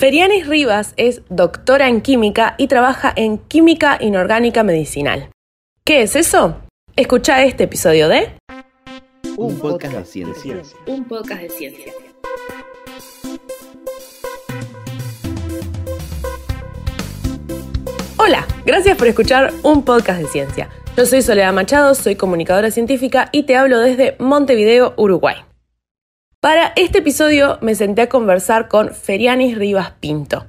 Ferianis Rivas es doctora en química y trabaja en química inorgánica medicinal. ¿Qué es eso? Escucha este episodio de Un podcast de ciencia. Un de ciencia. Hola, gracias por escuchar un podcast de ciencia. Yo soy Soledad Machado, soy comunicadora científica y te hablo desde Montevideo, Uruguay. Para este episodio me senté a conversar con Ferianis Rivas Pinto.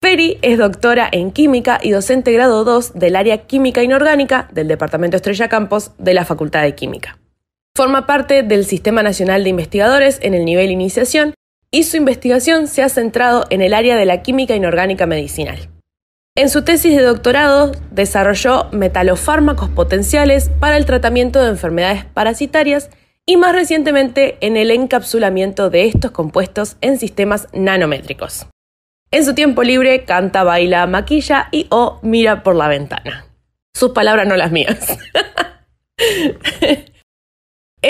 Feri es doctora en química y docente grado 2 del área química inorgánica del Departamento Estrella Campos de la Facultad de Química. Forma parte del Sistema Nacional de Investigadores en el nivel iniciación y su investigación se ha centrado en el área de la química inorgánica medicinal. En su tesis de doctorado desarrolló metalofármacos potenciales para el tratamiento de enfermedades parasitarias y más recientemente en el encapsulamiento de estos compuestos en sistemas nanométricos. En su tiempo libre canta, baila, maquilla y o oh, mira por la ventana. Sus palabras no las mías.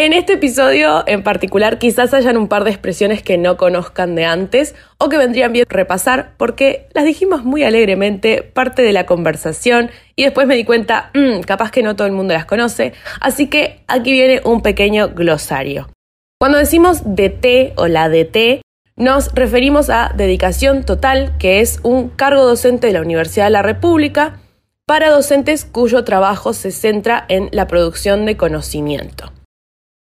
En este episodio en particular quizás hayan un par de expresiones que no conozcan de antes o que vendrían bien repasar porque las dijimos muy alegremente parte de la conversación y después me di cuenta, mm, capaz que no todo el mundo las conoce, así que aquí viene un pequeño glosario. Cuando decimos DT o la DT, nos referimos a dedicación total, que es un cargo docente de la Universidad de la República para docentes cuyo trabajo se centra en la producción de conocimiento.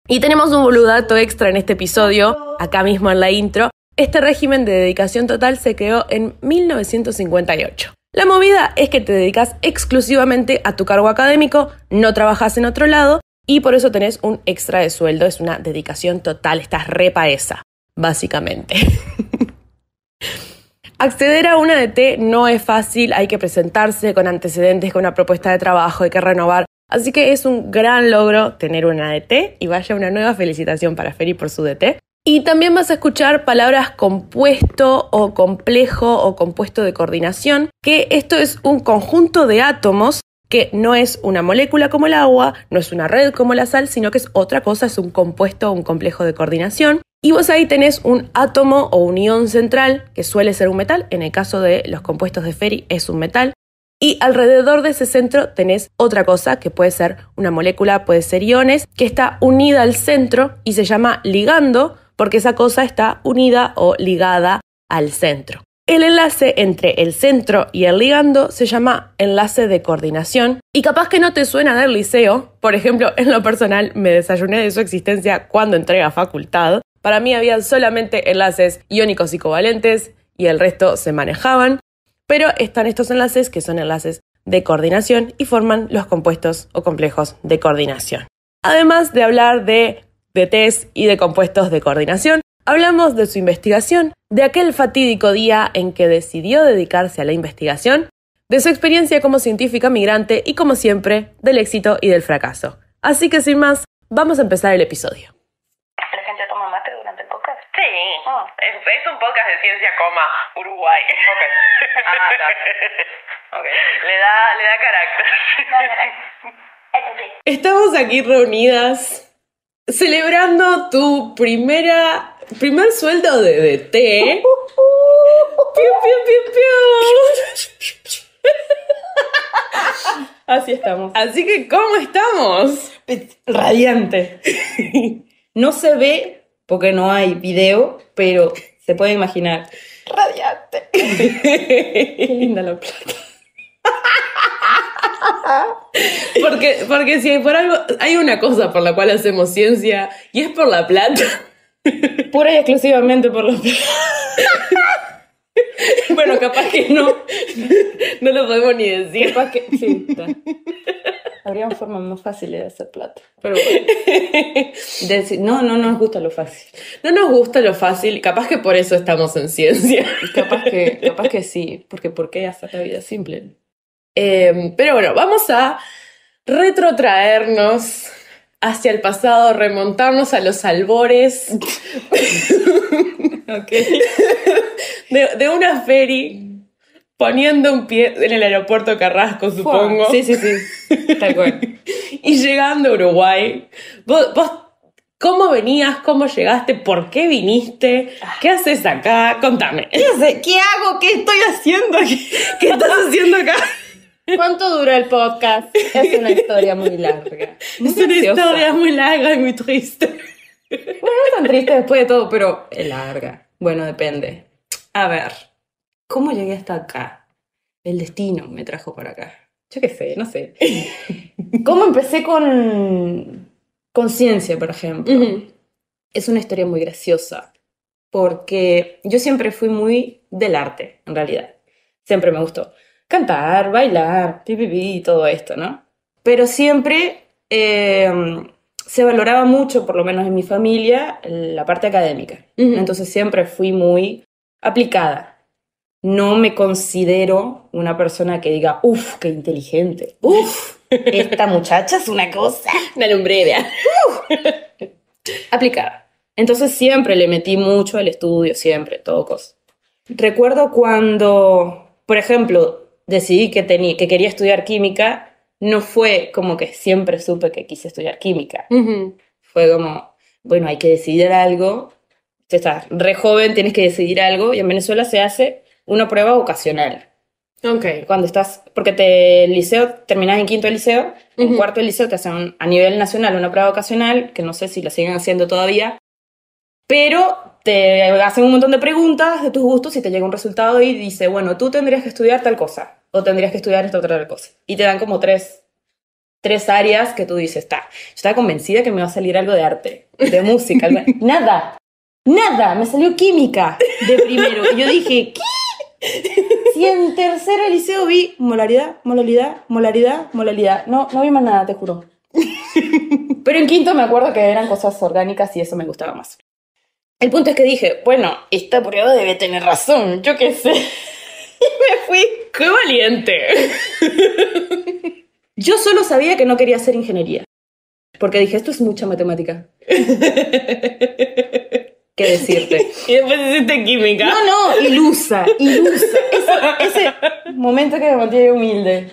Y tenemos un boludato extra en este episodio, acá mismo en la intro. Este régimen de dedicación total se creó en 1958. La movida es que te dedicas exclusivamente a tu cargo académico, no trabajas en otro lado y por eso tenés un extra de sueldo, es una dedicación total, estás repa esa, básicamente. Acceder a una DT e no es fácil, hay que presentarse con antecedentes, con una propuesta de trabajo, hay que renovar Así que es un gran logro tener una DT e y vaya una nueva felicitación para Feri por su DT. E y también vas a escuchar palabras compuesto o complejo o compuesto de coordinación, que esto es un conjunto de átomos que no es una molécula como el agua, no es una red como la sal, sino que es otra cosa, es un compuesto o un complejo de coordinación. Y vos ahí tenés un átomo o unión central, que suele ser un metal, en el caso de los compuestos de Ferry es un metal, y alrededor de ese centro tenés otra cosa que puede ser una molécula, puede ser iones, que está unida al centro y se llama ligando porque esa cosa está unida o ligada al centro. El enlace entre el centro y el ligando se llama enlace de coordinación y capaz que no te suena del liceo, por ejemplo, en lo personal me desayuné de su existencia cuando entré a facultad. Para mí había solamente enlaces iónicos y covalentes y el resto se manejaban pero están estos enlaces que son enlaces de coordinación y forman los compuestos o complejos de coordinación. Además de hablar de test y de compuestos de coordinación, hablamos de su investigación, de aquel fatídico día en que decidió dedicarse a la investigación, de su experiencia como científica migrante y como siempre, del éxito y del fracaso. Así que sin más, vamos a empezar el episodio. Oh. Es, un podcast de ciencia, coma, Uruguay. Ah, le da, carácter. Estamos aquí reunidas celebrando tu primera primer sueldo de té. Así estamos. Así que, ¿cómo estamos? Radiante. No se ve porque no hay video, pero se puede imaginar. Radiante. Qué linda la plata. Porque, porque si por algo, hay una cosa por la cual hacemos ciencia y es por la plata. Pura y exclusivamente por la plata. Bueno, capaz que no, no lo podemos ni decir. Capaz que, sí, Habría formas más fáciles de hacer plata. Pero bueno. Decir, no, no nos gusta lo fácil. No nos gusta lo fácil. Capaz que por eso estamos en ciencia. capaz, que, sí. Porque ¿por qué hacer la vida simple? Em, pero bueno, vamos a retrotraernos hacia el pasado, remontarnos a los albores de, de una feria poniendo un pie en el aeropuerto Carrasco, supongo. Sí, sí, sí, tal cual. y llegando a Uruguay, vos, ¿cómo venías? ¿Cómo llegaste? ¿Por qué viniste? ¿Qué haces acá? Contame. ¿Qué, ¿Qué hago? ¿Qué estoy haciendo? Aquí? ¿Qué estás haciendo acá? ¿Cuánto dura el podcast? Es una historia muy larga. es una historia muy larga y muy triste. Bueno, no tan triste después de todo, pero es larga. Bueno, depende. A ver, ¿Cómo llegué hasta acá? El destino me trajo para acá. Yo qué sé, no sé. ¿Cómo empecé con conciencia, por ejemplo? Es una historia muy graciosa, porque yo siempre fui muy del arte, en realidad. Siempre me gustó cantar, bailar, pipipi, todo esto, ¿no? Pero siempre em, se valoraba mucho, por lo menos en mi familia, la parte académica. Entonces siempre fui muy aplicada no me considero una persona que diga, uff, qué inteligente, uff, esta muchacha es una cosa. Una un aplicada. Entonces siempre le metí mucho al estudio, siempre, todo cosa. Recuerdo cuando, por ejemplo, decidí que, tenía, que quería estudiar química, no fue como que siempre supe que quise estudiar química. Fue como, bueno, hay que decidir algo. estás re joven, tienes que decidir algo y en Venezuela se hace una prueba ocasional. Ok. Cuando estás, porque te el liceo, terminas en quinto de liceo, en cuarto de liceo te hacen a nivel nacional una prueba ocasional, que no sé si la siguen haciendo todavía, pero te hacen un montón de preguntas de tus gustos y te llega un resultado y dice, bueno, tú tendrías que estudiar tal cosa, o tendrías que estudiar esta otra cosa. Y te dan como tres tres áreas que tú dices, está, yo estaba convencida que me iba a salir algo de arte, de música, nada, nada, me salió química de primero. Y yo dije, ¿qué? Y en tercero liceo vi molaridad, molaridad, molaridad, molaridad. No, no vi más nada, te juro. Pero en quinto me acuerdo que eran cosas orgánicas y eso me gustaba más. El punto es que dije, bueno, esta prueba debe tener razón, yo qué sé. Y me fui, qué valiente. Yo solo sabía que no quería hacer ingeniería. Porque dije, esto es mucha matemática qué decirte. y después hiciste química. No, no, ilusa, ilusa. Ese, momento que me mantiene humilde.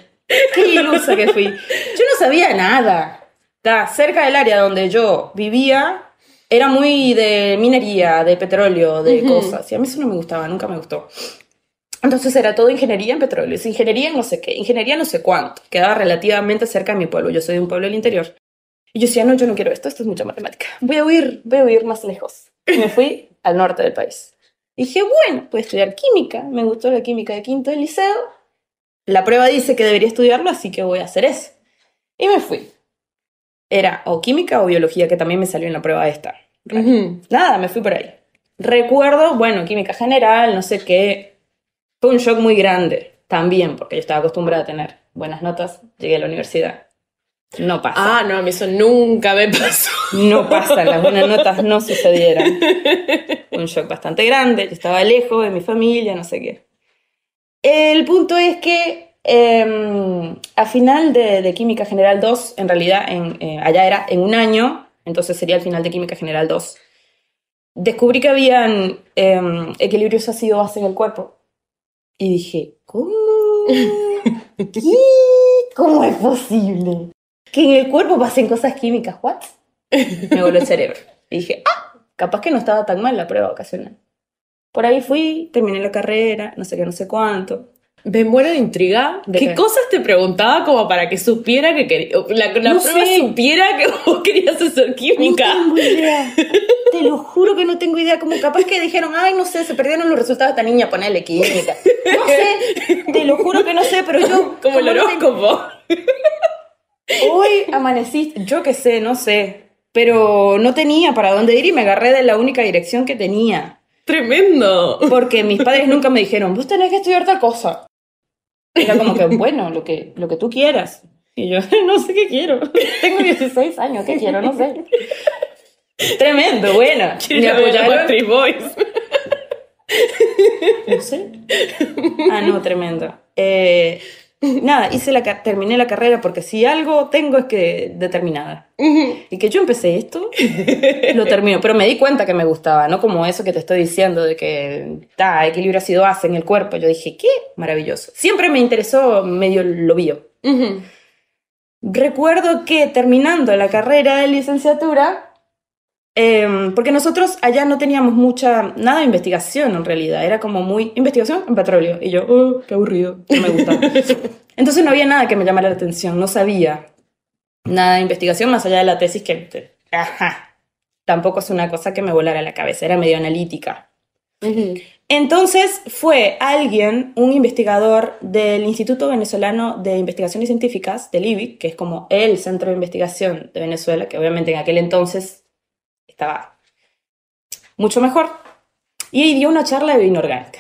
Qué ilusa que fui. Yo no sabía nada. cerca del área donde yo vivía, era muy de minería, de petróleo, de cosas. Y a mí eso no me gustaba, nunca me gustó. Entonces era todo ingeniería en petróleo, ingeniería en no sé qué, ingeniería no sé cuánto. Quedaba relativamente cerca de mi pueblo. Yo soy de un pueblo del interior. Y yo decía, no, yo no quiero esto, esto es mucha matemática. Voy a huir, voy a huir más lejos. Y me fui al norte del país. dije, bueno, puedo estudiar química. Me gustó la química de quinto del liceo. La prueba dice que debería estudiarlo, así que voy a hacer eso. Y me fui. Era o química o biología, que también me salió en la prueba esta. Nada, me fui por ahí. Recuerdo, bueno, química general, no sé qué. Fue un shock muy grande también, porque yo estaba acostumbrada a tener buenas notas. Llegué a la universidad no pasa. Ah, no, a mí eso nunca me pasó. No pasa, las buenas notas no sucedieron. Un shock bastante grande, yo estaba lejos de mi familia, no sé qué. El punto es que eh, a final de, Química General 2, en realidad eh, allá era en un año, entonces sería el final de Química General 2, descubrí que habían em, equilibrios ácido base en el cuerpo. Y dije, ¿cómo? ¿Qué? ¿Cómo es posible? que en el cuerpo pasen cosas químicas, ¿what? Me voló el cerebro. Y dije, ah, capaz que no estaba tan mal la prueba ocasional. Por ahí fui, terminé la carrera, no sé qué, no sé cuánto. Me muero de intriga. ¿Qué, cosas te preguntaba como para que supiera que quería, la, prueba supiera que vos querías hacer química? No tengo idea. te lo juro que no tengo idea. Como capaz que dijeron, ay, no sé, se perdieron los resultados de esta niña, ponele química. No sé, te lo juro que no sé, pero yo... Como, lo el horóscopo. Hoy amanecí, yo qué sé, no sé, pero no tenía para dónde ir y me agarré de la única dirección que tenía. Tremendo. Porque mis padres nunca me dijeron, vos tenés que estudiar tal cosa. Era como que, bueno, lo que, lo que tú quieras. Y yo, no sé qué quiero. Tengo 16 años, ¿qué quiero? No sé. Tremendo, bueno. Me apoyaron. No sé. Ah, no, tremendo. Eh, nada, hice la, terminé la carrera porque si algo tengo es que determinada. Y que yo empecé esto, lo termino. Pero me di cuenta que me gustaba, ¿no? Como eso que te estoy diciendo de que, está equilibrio ácido hace en el cuerpo. Yo dije, qué maravilloso. Siempre me interesó medio lo bio. Recuerdo que terminando la carrera de licenciatura, Em, porque nosotros allá no teníamos mucha, nada de investigación en realidad, era como muy investigación en petróleo. Y yo, oh, qué aburrido, no me gusta. Entonces no había nada que me llamara la atención, no sabía nada de investigación más allá de la tesis que, ajá, tampoco es una cosa que me volara la cabeza, era medio analítica. Entonces fue alguien, un investigador del Instituto Venezolano de Investigaciones Científicas, del IBIC, que es como el centro de investigación de Venezuela, que obviamente en aquel entonces va mucho mejor. Y ahí dio una charla de vino orgánica.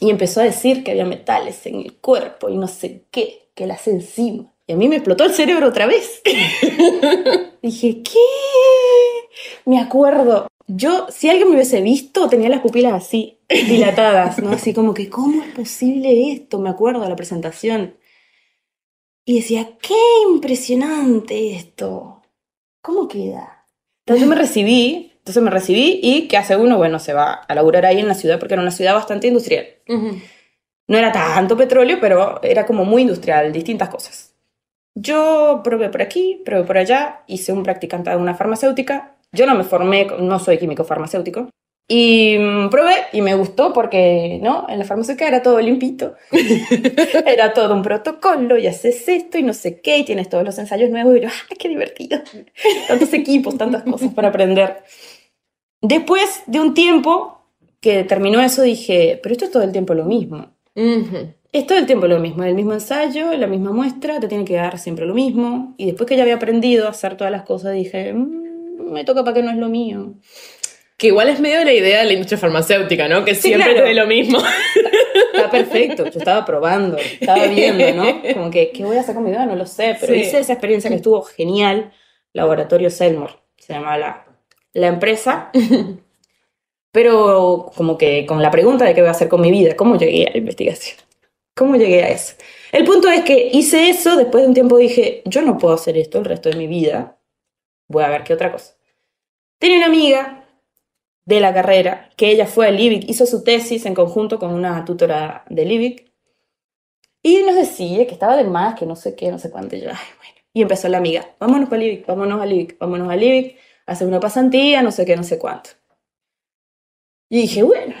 Y empezó a decir que había metales en el cuerpo y no sé qué, que las encima Y a mí me explotó el cerebro otra vez. Dije, ¿qué? Me acuerdo. Yo, si alguien me hubiese visto, tenía las pupilas así, dilatadas, ¿no? Así como que, ¿cómo es posible esto? Me acuerdo de la presentación. Y decía, qué impresionante esto. ¿Cómo queda? Entonces yo me recibí, entonces me recibí y que hace uno? Bueno, se va a laburar ahí en la ciudad porque era una ciudad bastante industrial. No era tanto petróleo, pero era como muy industrial, distintas cosas. Yo probé por aquí, probé por allá, hice un practicante de una farmacéutica. Yo no me formé, no soy químico farmacéutico. Y mm, probé y me gustó porque, ¿no? En la farmacéutica era todo limpito. era todo un protocolo y haces esto y no sé qué y tienes todos los ensayos nuevos y yo, ¡ay, ah, qué divertido! Tantos equipos, tantas cosas para aprender. Después de un tiempo que terminó eso dije, pero esto es todo el tiempo lo mismo. Es todo el tiempo lo mismo, el mismo ensayo, la misma muestra, te tiene que dar siempre lo mismo. Y después que ya había aprendido a hacer todas las cosas dije, mm, me toca para que no es lo mío. Que igual es medio la idea de la industria farmacéutica, ¿no? Que siempre es lo mismo. Está perfecto. Yo estaba probando, estaba viendo, ¿no? Como que, ¿qué voy a hacer con mi vida? No lo sé. Pero hice esa experiencia que estuvo genial. Laboratorio Selmore, se llamaba la, la empresa. Pero como que con la pregunta de qué voy a hacer con mi vida, ¿cómo llegué a la investigación? ¿Cómo llegué a eso? El punto es que hice eso, después de un tiempo dije, yo no puedo hacer esto el resto de mi vida, voy a ver qué otra cosa. Tenía una amiga de la carrera, que ella fue a Libic, hizo su tesis en conjunto con una tutora de Libic, y nos decía que estaba de más, que no sé qué, no sé cuánto, y Y empezó la amiga, vámonos para Libic, vámonos a Libic, vámonos a Libic, hacer una pasantía, no sé qué, no sé cuánto. Y dije, bueno,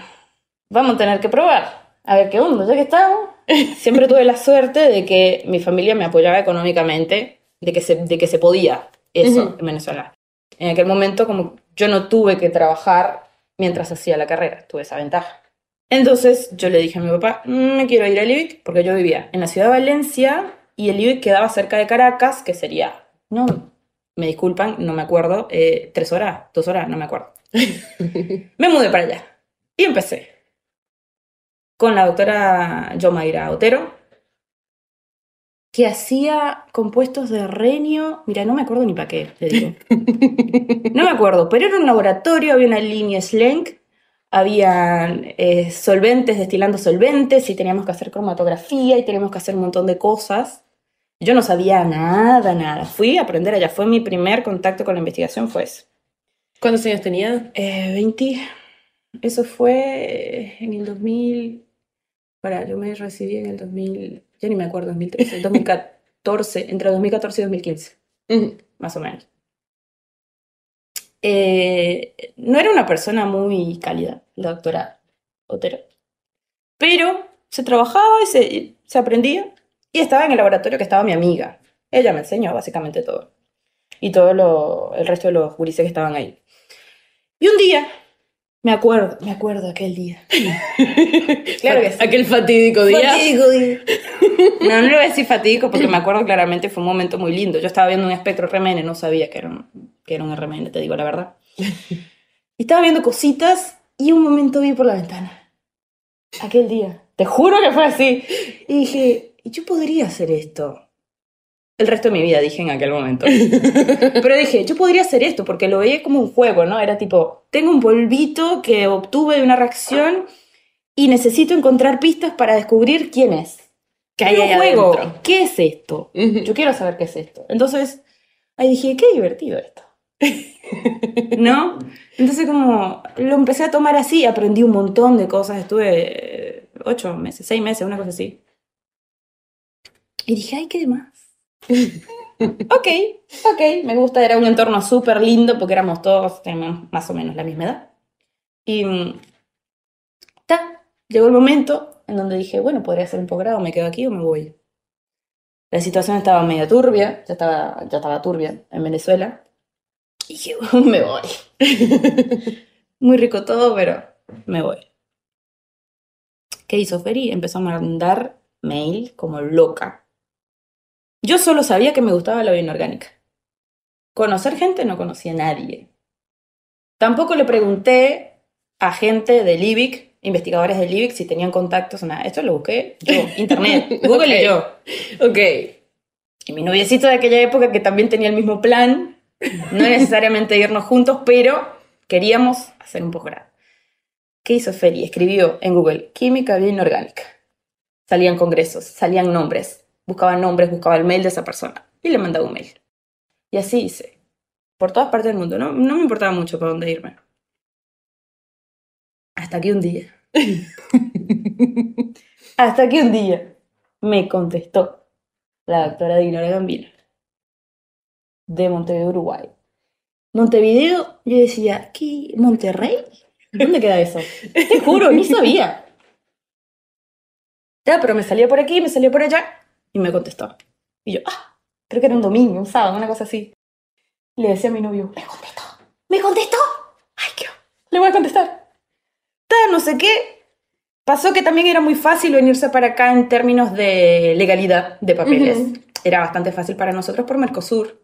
vamos a tener que probar, a ver qué onda, ya que estamos. Siempre tuve la suerte de que mi familia me apoyaba económicamente, de que se, de que se podía eso en Venezuela. En aquel momento como yo no tuve que trabajar mientras hacía la carrera, tuve esa ventaja. Entonces yo le dije a mi papá, mm, me quiero ir a IBIC, porque yo vivía en la ciudad de Valencia y el IBIC quedaba cerca de Caracas, que sería, no, me disculpan, no me acuerdo, eh, tres horas, dos horas, no me acuerdo. me mudé para allá y empecé con la doctora Yomaira Otero, que hacía compuestos de renio. Mira, no me acuerdo ni para qué, te digo. No me acuerdo, pero era un laboratorio, había una línea Slink. habían eh, solventes destilando solventes y teníamos que hacer cromatografía y teníamos que hacer un montón de cosas. Yo no sabía nada, nada. Fui a aprender allá. Fue mi primer contacto con la investigación, fue eso. ¿Cuántos años tenía? Eh, 20. Eso fue en el 2000. Para, yo me recibí en el 2000 ya ni me acuerdo, 2013, 2014, entre 2014 y 2015, más o menos. Eh, no era una persona muy cálida, la doctora Otero, pero se trabajaba y se, aprendía y estaba en el laboratorio que estaba mi amiga. Ella me enseñó básicamente todo y todo lo, el resto de los gurises que estaban ahí. Y un día me acuerdo, me acuerdo aquel día. claro que sí. Aquel fatídico día. no, no lo voy a decir fatídico porque me acuerdo claramente, fue un momento muy lindo. Yo estaba viendo un espectro RMN, no sabía que era un, que era un RMN, te digo la verdad. Y estaba viendo cositas y un momento vi por la ventana. Aquel día. Te juro que fue así. Y dije, ¿y yo podría hacer esto el resto de mi vida, dije en aquel momento. Pero dije, yo podría hacer esto, porque lo veía como un juego, ¿no? Era tipo, tengo un polvito que obtuve de una reacción y necesito encontrar pistas para descubrir quién es. ¿Qué hay un ¿Qué es esto? Yo quiero saber qué es esto. Entonces, ahí dije, qué divertido esto. ¿No? Entonces como lo empecé a tomar así, aprendí un montón de cosas, estuve eh, ocho meses, seis meses, una cosa así. Y dije, ay, qué demás. ok, ok, me gusta, era un entorno súper lindo porque éramos todos, tenemos más o menos la misma edad. Y mm, ta, llegó el momento en donde dije, bueno, podría ser un posgrado, me quedo aquí o me voy. La situación estaba medio turbia, ya estaba, ya estaba turbia en Venezuela. Y dije, me voy. Muy rico todo, pero me voy. ¿Qué hizo Feri? Empezó a mandar mail como loca yo solo sabía que me gustaba la bioinorgánica. Conocer gente no conocía a nadie. Tampoco le pregunté a gente del IBIC, investigadores del IBIC, si tenían contactos o nada. Esto lo busqué yo, internet, Google yo. Ok. Y mi noviecito de aquella época, que también tenía el mismo plan, no necesariamente irnos juntos, pero queríamos hacer un posgrado. ¿Qué hizo Feli? Escribió en Google química bioinorgánica. Salían congresos, salían nombres, buscaba nombres, buscaba el mail de esa persona y le mandaba un mail. Y así hice, por todas partes del mundo. No, no me importaba mucho para dónde irme. Hasta que un día, hasta que un día me contestó la doctora Dinora Gambino de Montevideo, Uruguay. Montevideo, yo decía, ¿qué? ¿Monterrey? ¿Dónde queda eso? Te juro, ni sabía. Ya, pero me salía por aquí, me salió por allá. Y me contestó. Y yo, ah, creo que era un domingo, un sábado, una cosa así. Le decía a mi novio, me contestó, me contestó. Ay, qué... Le voy a contestar. Ta, no sé qué. Pasó que también era muy fácil venirse para acá en términos de legalidad de papeles. Era bastante fácil para nosotros por Mercosur.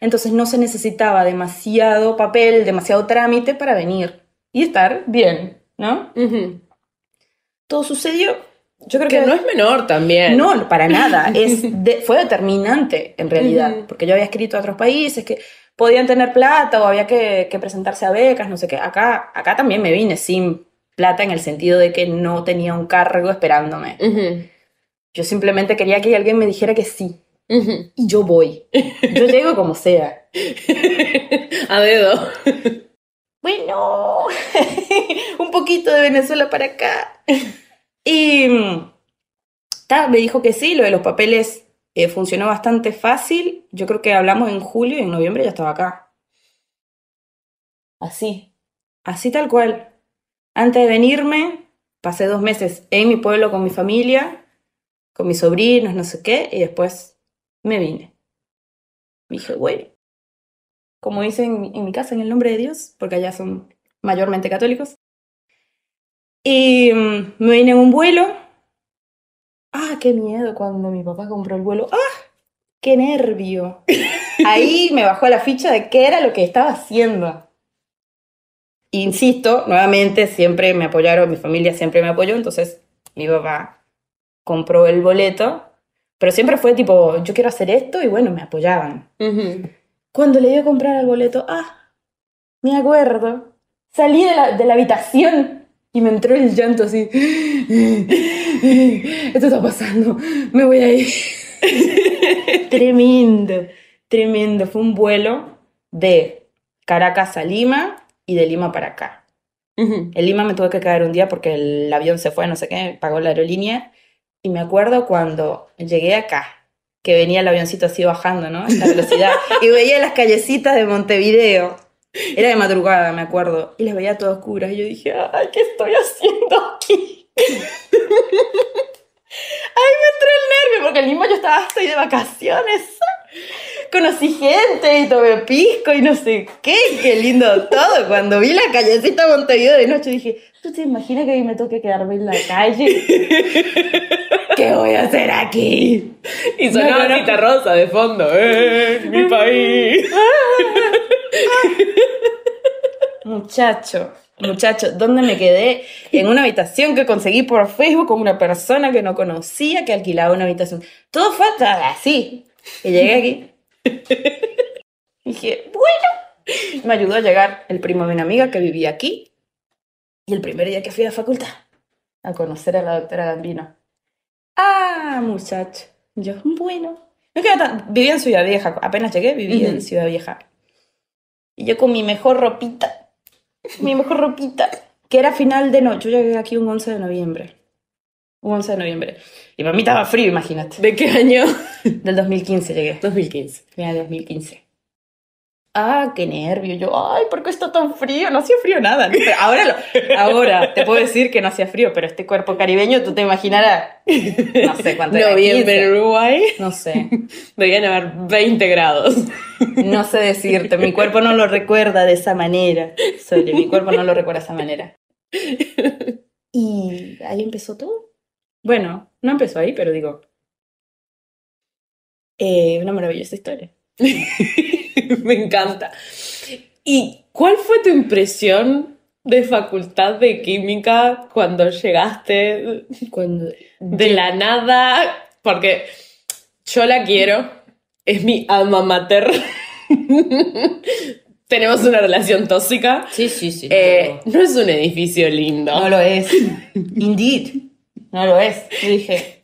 Entonces no se necesitaba demasiado papel, demasiado trámite para venir y estar bien, ¿no? Todo sucedió yo creo que, no es menor también. No, para nada. Es fue determinante en realidad, porque yo había escrito a otros países que podían tener plata o había que, presentarse a becas, no sé qué. Acá, acá también me vine sin plata en el sentido de que no tenía un cargo esperándome. Yo simplemente quería que alguien me dijera que sí. Y yo voy. Yo llego como sea. a dedo. Bueno, un poquito de Venezuela para acá. Y mm, tal me dijo que sí, lo de los papeles eh, funcionó bastante fácil. Yo creo que hablamos en julio y en noviembre ya estaba acá. Así, así tal cual. Antes de venirme, pasé dos meses en mi pueblo con mi familia, con mis sobrinos, no sé qué, y después me vine. Me dije, güey, como dicen en mi casa, en el nombre de Dios, porque allá son mayormente católicos, y mm, me vine en un vuelo. ¡Ah, qué miedo! Cuando mi papá compró el vuelo. ¡Ah! ¡Qué nervio! Ahí me bajó la ficha de qué era lo que estaba haciendo. Insisto, nuevamente, siempre me apoyaron, mi familia siempre me apoyó, entonces mi papá compró el boleto, pero siempre fue tipo, yo quiero hacer esto y bueno, me apoyaban. Cuando le dio a comprar el boleto, ah, me acuerdo, salí de la, de la habitación y me entró el llanto así. Esto está pasando, me voy a ir. tremendo, tremendo. Fue un vuelo de Caracas a Lima y de Lima para acá. En Lima me tuve que quedar un día porque el avión se fue, no sé qué, pagó la aerolínea. Y me acuerdo cuando llegué acá, que venía el avioncito así bajando, ¿no? La velocidad. y veía las callecitas de Montevideo era de madrugada, me acuerdo. Y les veía todas oscuras. Y yo dije, ay, ¿qué estoy haciendo aquí? Ay, me entró el nervio porque el mismo yo estaba, estoy de vacaciones. Conocí gente y tomé pisco y no sé qué, qué lindo todo. Cuando vi la callecita Montevideo de noche dije, ¿tú te imaginas que a mí me toque quedarme en la calle? ¿qué voy a hacer aquí? Y sonaba Anita Rosa de fondo, ¡eh! ¡Mi país! Muchacho, muchacho, ¿dónde me quedé? En una habitación que conseguí por Facebook con una persona que no conocía que alquilaba una habitación. Todo fue así. Y llegué aquí. Y dije, bueno, me ayudó a llegar el primo de una amiga que vivía aquí. Y el primer día que fui a la facultad, a conocer a la doctora Gambino. Ah, muchacho. Yo, bueno. No queda tan... Vivía en Ciudad Vieja, apenas llegué, vivía en Ciudad Vieja. Y yo con mi mejor ropita, mi mejor ropita, que era final de noche. Yo llegué aquí un 11 de noviembre. Un 11 de noviembre. Y para mí estaba frío, imagínate. ¿De qué año? Del 2015 llegué. 2015. Mira, 2015 ah, qué nervio. Yo, ay, ¿por qué está tan frío? No hacía frío nada. ahora, ahora te puedo decir que no hacía frío, pero este cuerpo caribeño, tú te imaginarás. No sé cuánto no, era. Noviembre en Uruguay. No sé. Debían haber 20 grados. No sé decirte. Mi cuerpo no lo recuerda de esa manera. mi cuerpo no lo recuerda de esa manera. Y ahí empezó todo. Bueno, no empezó ahí, pero digo. Eh, una maravillosa historia. Me encanta. ¿Y cuál fue tu impresión de facultad de química cuando llegaste de la nada? Porque yo la quiero, es mi alma mater. Tenemos una relación tóxica. Sí, sí, eh, sí. no es un edificio lindo. No lo es. Indeed. No lo es. dije,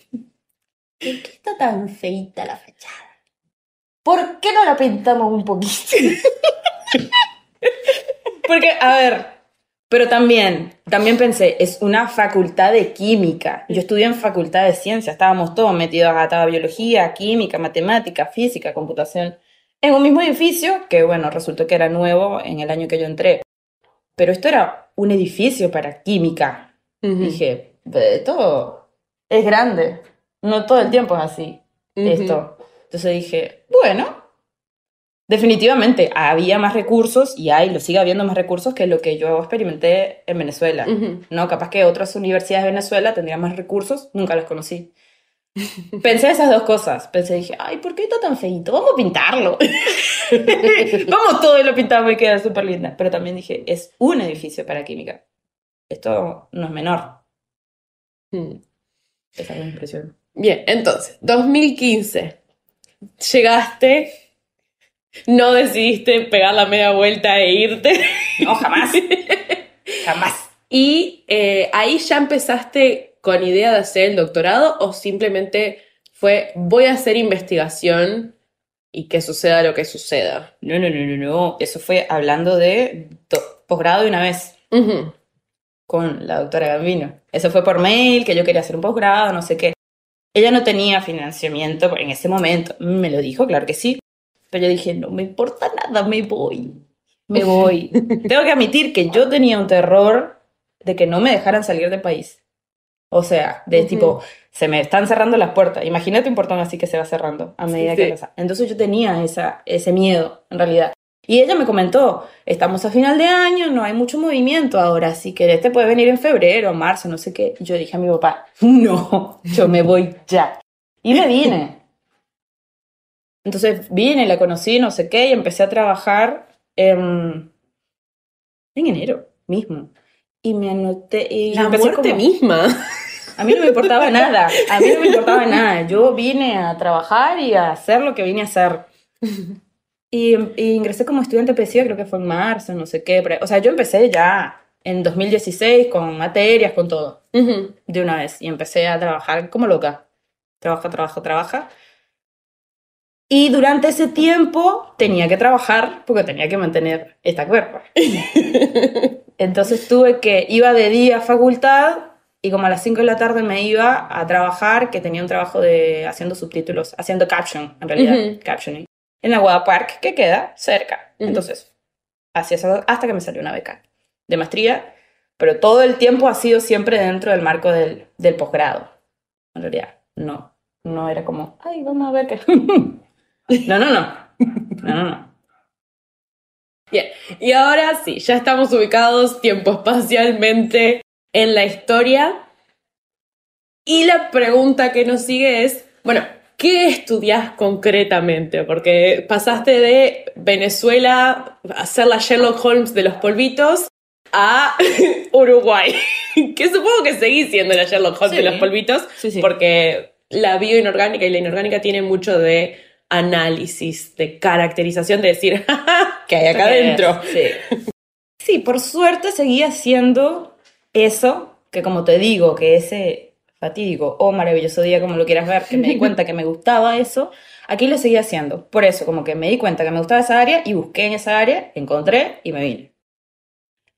¿por qué está tan feita la fechada? ¿Por qué no la pintamos un poquito? Porque, a ver, pero también, también pensé, es una facultad de química. Yo estudié en facultad de ciencias, estábamos todos metidos a biología, química, matemática, física, computación, en un mismo edificio, que bueno, resultó que era nuevo en el año que yo entré. Pero esto era un edificio para química. Dije, todo es grande, no todo el tiempo es así. Esto entonces dije, bueno, definitivamente había más recursos y hay, lo sigue habiendo más recursos que lo que yo experimenté en Venezuela. No, capaz que otras universidades de Venezuela tendrían más recursos, nunca los conocí. Pensé esas dos cosas. Pensé, dije, ay, ¿por qué está tan feito? Vamos a pintarlo. Vamos todo y lo pintamos y queda súper linda. Pero también dije, es un edificio para química. Esto no es menor. Hmm. Esa es mi impresión. Bien, entonces, 2015 llegaste, no decidiste pegar la media vuelta e irte. No, jamás. jamás. Y eh, ahí ya empezaste con idea de hacer el doctorado o simplemente fue voy a hacer investigación y que suceda lo que suceda. No, no, no, no, no. Eso fue hablando de posgrado de una vez. Con la doctora Gambino. Eso fue por mail, que yo quería hacer un posgrado, no sé qué. Ella no tenía financiamiento en ese momento, me lo dijo, claro que sí, pero yo dije, no me importa nada, me voy, me voy. Tengo que admitir que yo tenía un terror de que no me dejaran salir del país. O sea, de tipo, se me están cerrando las puertas. Imagínate un portón así que se va cerrando a medida que pasa. Entonces yo tenía ese miedo, en realidad. Y ella me comentó, estamos a final de año, no hay mucho movimiento ahora, si querés te puede venir en febrero, marzo, no sé qué. Yo dije a mi papá, no, yo me voy ya. Y me vine. Entonces vine, la conocí, no sé qué, y empecé a trabajar en, en enero mismo. Y me anoté. Y la muerte misma. A mí no me importaba nada. A mí no me importaba nada. Yo vine a trabajar y a hacer lo que vine a hacer. Y, ingresé como estudiante PSI, pues creo que fue en marzo, no sé qué. o sea, yo empecé ya en 2016 con materias, con todo, de una vez. Y empecé a trabajar como loca. Trabaja, trabaja, trabaja. Y durante ese tiempo tenía que trabajar porque tenía que mantener esta cuerpo. Entonces tuve que, iba de día a facultad y como a las 5 de la tarde me iba a trabajar, que tenía un trabajo de haciendo subtítulos, haciendo caption, en realidad, captioning en la Park, que queda cerca. Entonces, hacía hasta que me salió una beca de maestría, pero todo el tiempo ha sido siempre dentro del marco del, del posgrado. En realidad, no, no era como, ay, vamos a ver qué. no, no, no, no, no, no. Bien, y ahora sí, ya estamos ubicados tiempo-espacialmente en la historia. Y la pregunta que nos sigue es, bueno, ¿Qué estudias concretamente? Porque pasaste de Venezuela a ser la Sherlock Holmes de los polvitos a Uruguay, que supongo que seguís siendo la Sherlock Holmes de los polvitos, porque la bioinorgánica y la inorgánica tienen mucho de análisis, de caracterización, de decir, ¿qué hay acá adentro? sí, por suerte seguía haciendo eso, que como te digo, que ese fatídico o maravilloso día, como lo quieras ver, que me di cuenta que me gustaba eso, aquí lo seguí haciendo. Por eso, como que me di cuenta que me gustaba esa área y busqué en esa área, encontré y me vine.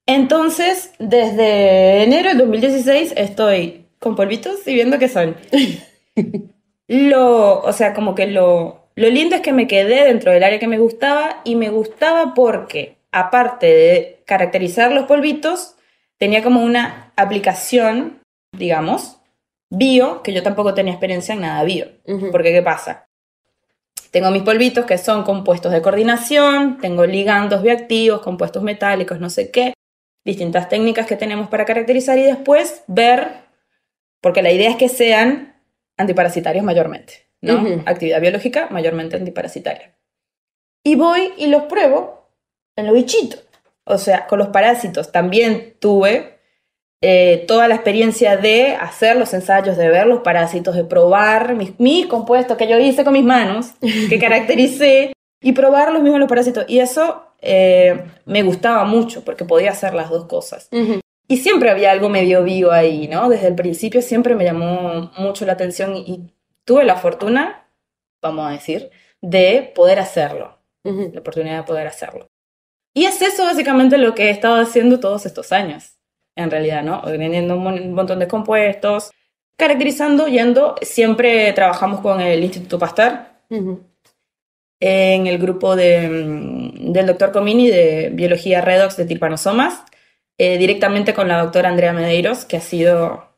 Entonces, desde enero del 2016 estoy con polvitos y viendo que son. lo, o sea, como que lo, lo lindo es que me quedé dentro del área que me gustaba y me gustaba porque, aparte de caracterizar los polvitos, tenía como una aplicación, digamos, bio, que yo tampoco tenía experiencia en nada bio. Porque, ¿qué pasa? Tengo mis polvitos que son compuestos de coordinación, tengo ligandos bioactivos, compuestos metálicos, no sé qué, distintas técnicas que tenemos para caracterizar y después ver, porque la idea es que sean antiparasitarios mayormente, ¿no? Actividad biológica mayormente antiparasitaria. Y voy y los pruebo en los bichitos, o sea, con los parásitos. También tuve eh, toda la experiencia de hacer los ensayos, de ver los parásitos, de probar mis, compuestos que yo hice con mis manos, que caractericé, y probar los mismos los parásitos. Y eso eh, me gustaba mucho porque podía hacer las dos cosas. Y siempre había algo medio vivo ahí, ¿no? Desde el principio siempre me llamó mucho la atención y, tuve la fortuna, vamos a decir, de poder hacerlo, la oportunidad de poder hacerlo. Y es eso básicamente lo que he estado haciendo todos estos años en realidad, ¿no? Vendiendo un montón de compuestos, caracterizando, yendo, siempre trabajamos con el Instituto Pasteur, en el grupo de, mm, del doctor Comini de Biología Redox de Tirpanosomas, eh, directamente con la doctora Andrea Medeiros, que ha sido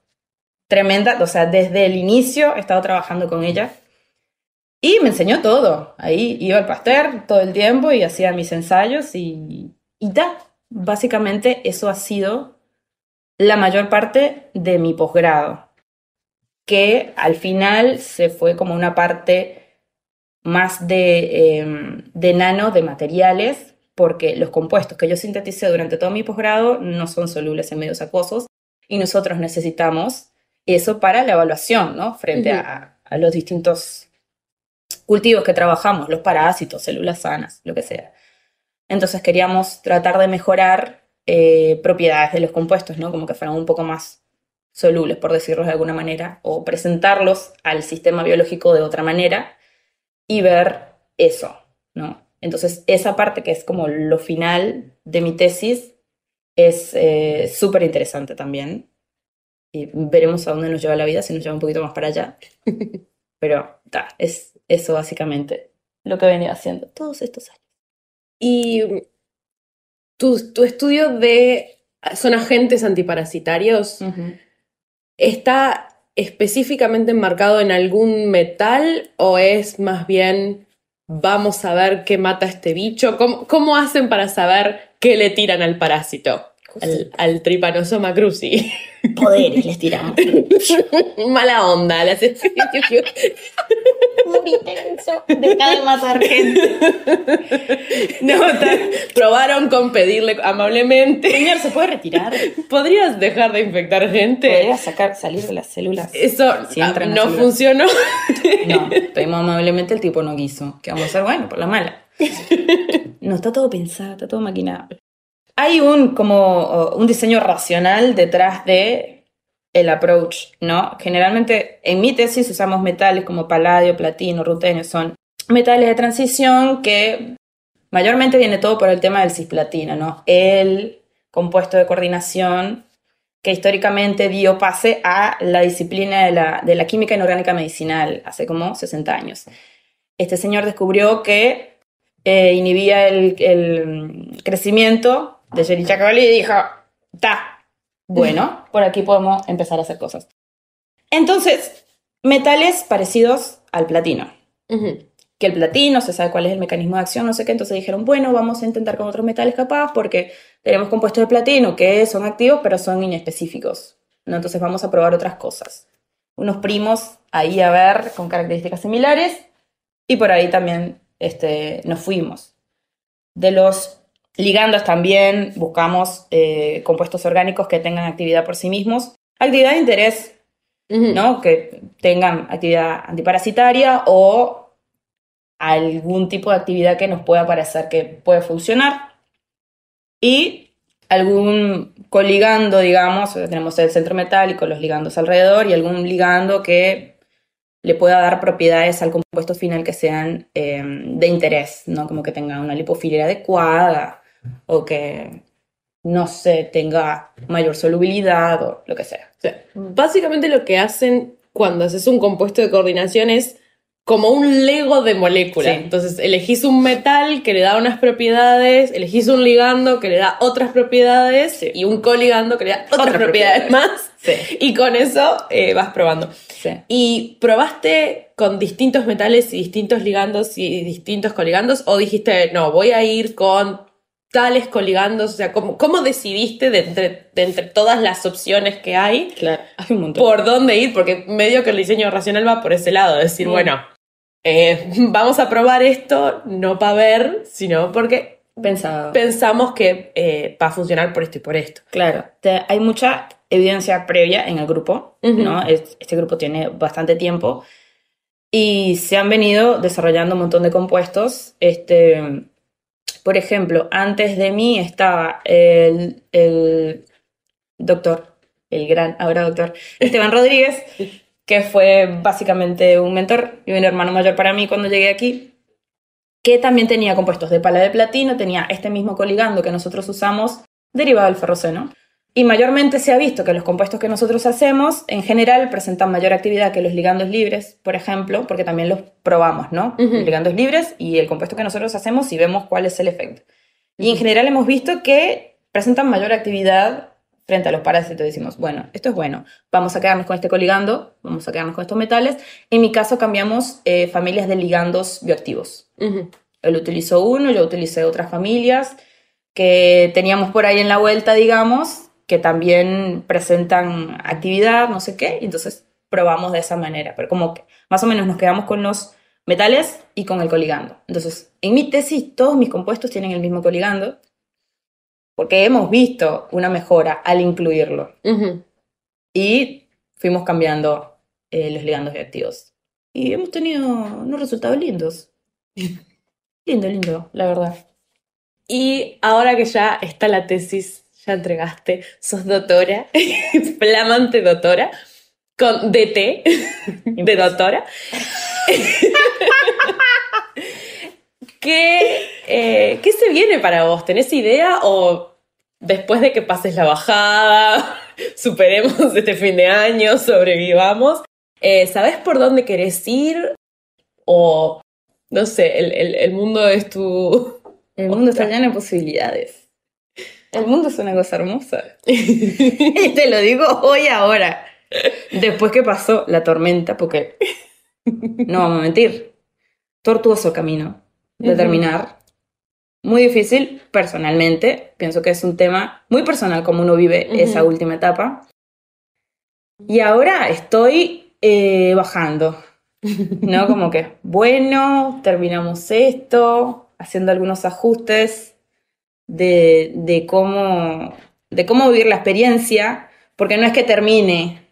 tremenda, o sea, desde el inicio he estado trabajando con ella. Y me enseñó todo. Ahí iba al Pasteur todo el tiempo y hacía mis ensayos y, y Básicamente eso ha sido la mayor parte de mi posgrado, que al final se fue como una parte más de, em, de nano de materiales, porque los compuestos que yo sinteticé durante todo mi posgrado no son solubles en medios acuosos y nosotros necesitamos eso para la evaluación, ¿no? Frente a, a, los distintos cultivos que trabajamos, los parásitos, células sanas, lo que sea. Entonces queríamos tratar de mejorar eh, propiedades de los compuestos, ¿no? Como que fueran un poco más solubles, por decirlo de alguna manera, o presentarlos al sistema biológico de otra manera y ver eso, ¿no? Entonces, esa parte que es como lo final de mi tesis es eh, súper interesante también. Y veremos a dónde nos lleva la vida, si nos lleva un poquito más para allá. Pero está, es eso básicamente lo que he venido haciendo todos estos años. Y tu, estudio de son agentes antiparasitarios está específicamente enmarcado en algún metal o es más bien vamos a ver qué mata este bicho? cómo hacen para saber qué le tiran al parásito? al, al, tripanosoma cruzi. Poderes les tiramos. Mala onda, las Muy intenso, matar gente. No, probaron con pedirle amablemente. Señor, ¿se puede retirar? ¿Podrías dejar de infectar gente? ¿Podrías sacar, salir de las células? Eso no funcionó. No, pedimos amablemente, el tipo no quiso. Que vamos a hacer? Bueno, por la mala. No, está todo pensado, está todo maquinado hay un, como, un diseño racional detrás de el approach, ¿no? Generalmente en mi tesis usamos metales como paladio, platino, rutenio, son metales de transición que mayormente viene todo por el tema del cisplatino, ¿no? El compuesto de coordinación que históricamente dio pase a la disciplina de la, química inorgánica medicinal hace como 60 años. Este señor descubrió que eh, inhibía el, el, crecimiento de Jerry y dijo, ta, bueno, por aquí podemos empezar a hacer cosas. Entonces, metales parecidos al platino. Que el platino, se sabe cuál es el mecanismo de acción, no sé qué. Entonces dijeron, bueno, vamos a intentar con otros metales capaz porque tenemos compuestos de platino que son activos pero son inespecíficos. ¿no? Entonces vamos a probar otras cosas. Unos primos ahí a ver con características similares y por ahí también este, nos fuimos. De los Ligandos también buscamos eh, compuestos orgánicos que tengan actividad por sí mismos. Actividad de interés, ¿no? Que tengan actividad antiparasitaria o algún tipo de actividad que nos pueda parecer que puede funcionar. Y algún coligando, digamos, tenemos el centro metálico, los ligandos alrededor y algún ligando que le pueda dar propiedades al compuesto final que sean eh, de interés, ¿no? Como que tenga una lipofilia adecuada, o que no se tenga mayor solubilidad o lo que sea. básicamente lo que hacen cuando haces un compuesto de coordinación es como un lego de moléculas. Entonces elegís un metal que le da unas propiedades, elegís un ligando que le da otras propiedades y un coligando que le da otras, propiedades, más. Y con eso eh, vas probando. ¿Y probaste con distintos metales y distintos ligandos y distintos coligandos o dijiste, no, voy a ir con tales coligandos, O sea, ¿cómo, cómo decidiste de entre, todas las opciones que hay? Claro, hay un montón. ¿Por dónde ir? Porque medio que el diseño racional va por ese lado, decir, mm. bueno, eh, vamos a probar esto, no para ver, sino porque pensamos que eh, va a funcionar por esto y por esto. Claro, hay mucha evidencia previa en el grupo, ¿no? este grupo tiene bastante tiempo y se han venido desarrollando un montón de compuestos, este por ejemplo, antes de mí estaba el, doctor, el gran, ahora doctor, Esteban Rodríguez, que fue básicamente un mentor y un hermano mayor para mí cuando llegué aquí, que también tenía compuestos de pala de platino, tenía este mismo coligando que nosotros usamos derivado del ferroceno. Y mayormente se ha visto que los compuestos que nosotros hacemos en general presentan mayor actividad que los ligandos libres, por ejemplo, porque también los probamos, ¿no? Los Ligandos libres y el compuesto que nosotros hacemos y vemos cuál es el efecto. Y en general hemos visto que presentan mayor actividad frente a los parásitos. Decimos, bueno, esto es bueno, vamos a quedarnos con este coligando, vamos a quedarnos con estos metales. En mi caso cambiamos eh, familias de ligandos bioactivos. Él utilizó uno, yo utilicé otras familias que teníamos por ahí en la vuelta, digamos, que también presentan actividad, no sé qué, entonces probamos de esa manera, pero como que más o menos nos quedamos con los metales y con el coligando. Entonces, en mi tesis todos mis compuestos tienen el mismo coligando, porque hemos visto una mejora al incluirlo. Y fuimos cambiando eh, los ligandos reactivos. Y hemos tenido unos resultados lindos. lindo, lindo, la verdad. Y ahora que ya está la tesis ya entregaste, sos doctora, flamante doctora, con DT, de doctora. Eh, ¿Qué, se viene para vos? ¿Tenés idea o después de que pases la bajada, superemos este fin de año, sobrevivamos? Eh, ¿Sabés por dónde querés ir? O, no sé, el, mundo es tu... El mundo está lleno de posibilidades. El mundo es una cosa hermosa. y te lo digo hoy ahora. Después que pasó la tormenta, porque no vamos a mentir. Tortuoso camino de terminar. Muy difícil, personalmente. Pienso que es un tema muy personal como uno vive esa última etapa. Y ahora estoy eh, bajando. ¿No? Como que, bueno, terminamos esto, haciendo algunos ajustes de, de, cómo, de cómo vivir la experiencia, porque no es que termine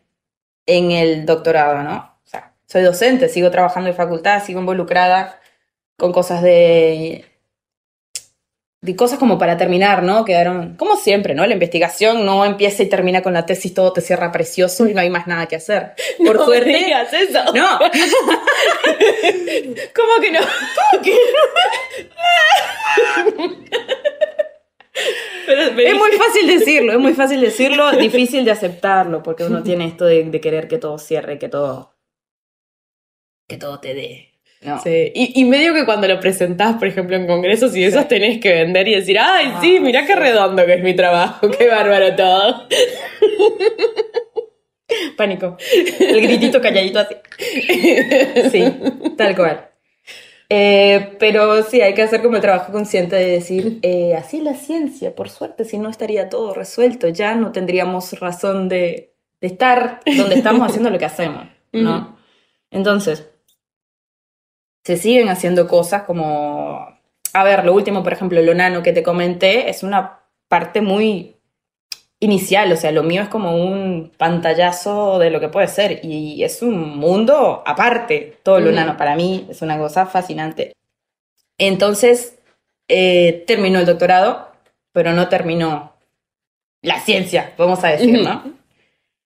en el doctorado, ¿no? O sea, soy docente, sigo trabajando en facultad, sigo involucrada con cosas de, de cosas como para terminar, ¿no? Quedaron, como siempre, ¿no? La investigación no empieza y termina con la tesis, todo te cierra precioso y no hay más nada que hacer. Por no suerte. digas eso. ¿Cómo que no? ¿Cómo que no? es muy fácil decirlo, es muy fácil decirlo, difícil de aceptarlo, porque uno tiene esto de, querer que todo cierre, que todo. que todo te dé. Y, medio que cuando lo presentás, por ejemplo, en congresos y esos tenés que vender y decir, ay, ah, sí, mirá qué redondo que es mi trabajo, qué bárbaro todo. Pánico. El gritito calladito así. Sí, tal cual. Eh, pero sí, hay que hacer como el trabajo consciente de decir, eh, así la ciencia, por suerte, si no estaría todo resuelto, ya no tendríamos razón de, de estar donde estamos haciendo lo que hacemos, ¿no? Entonces, se siguen haciendo cosas como, a ver, lo último, por ejemplo, lo nano que te comenté, es una parte muy inicial, o sea, lo mío es como un pantallazo de lo que puede ser y es un mundo aparte, todo lo mm. nano para mí es una cosa fascinante. Entonces, eh, terminó el doctorado, pero no terminó la ciencia, vamos a decir, ¿no?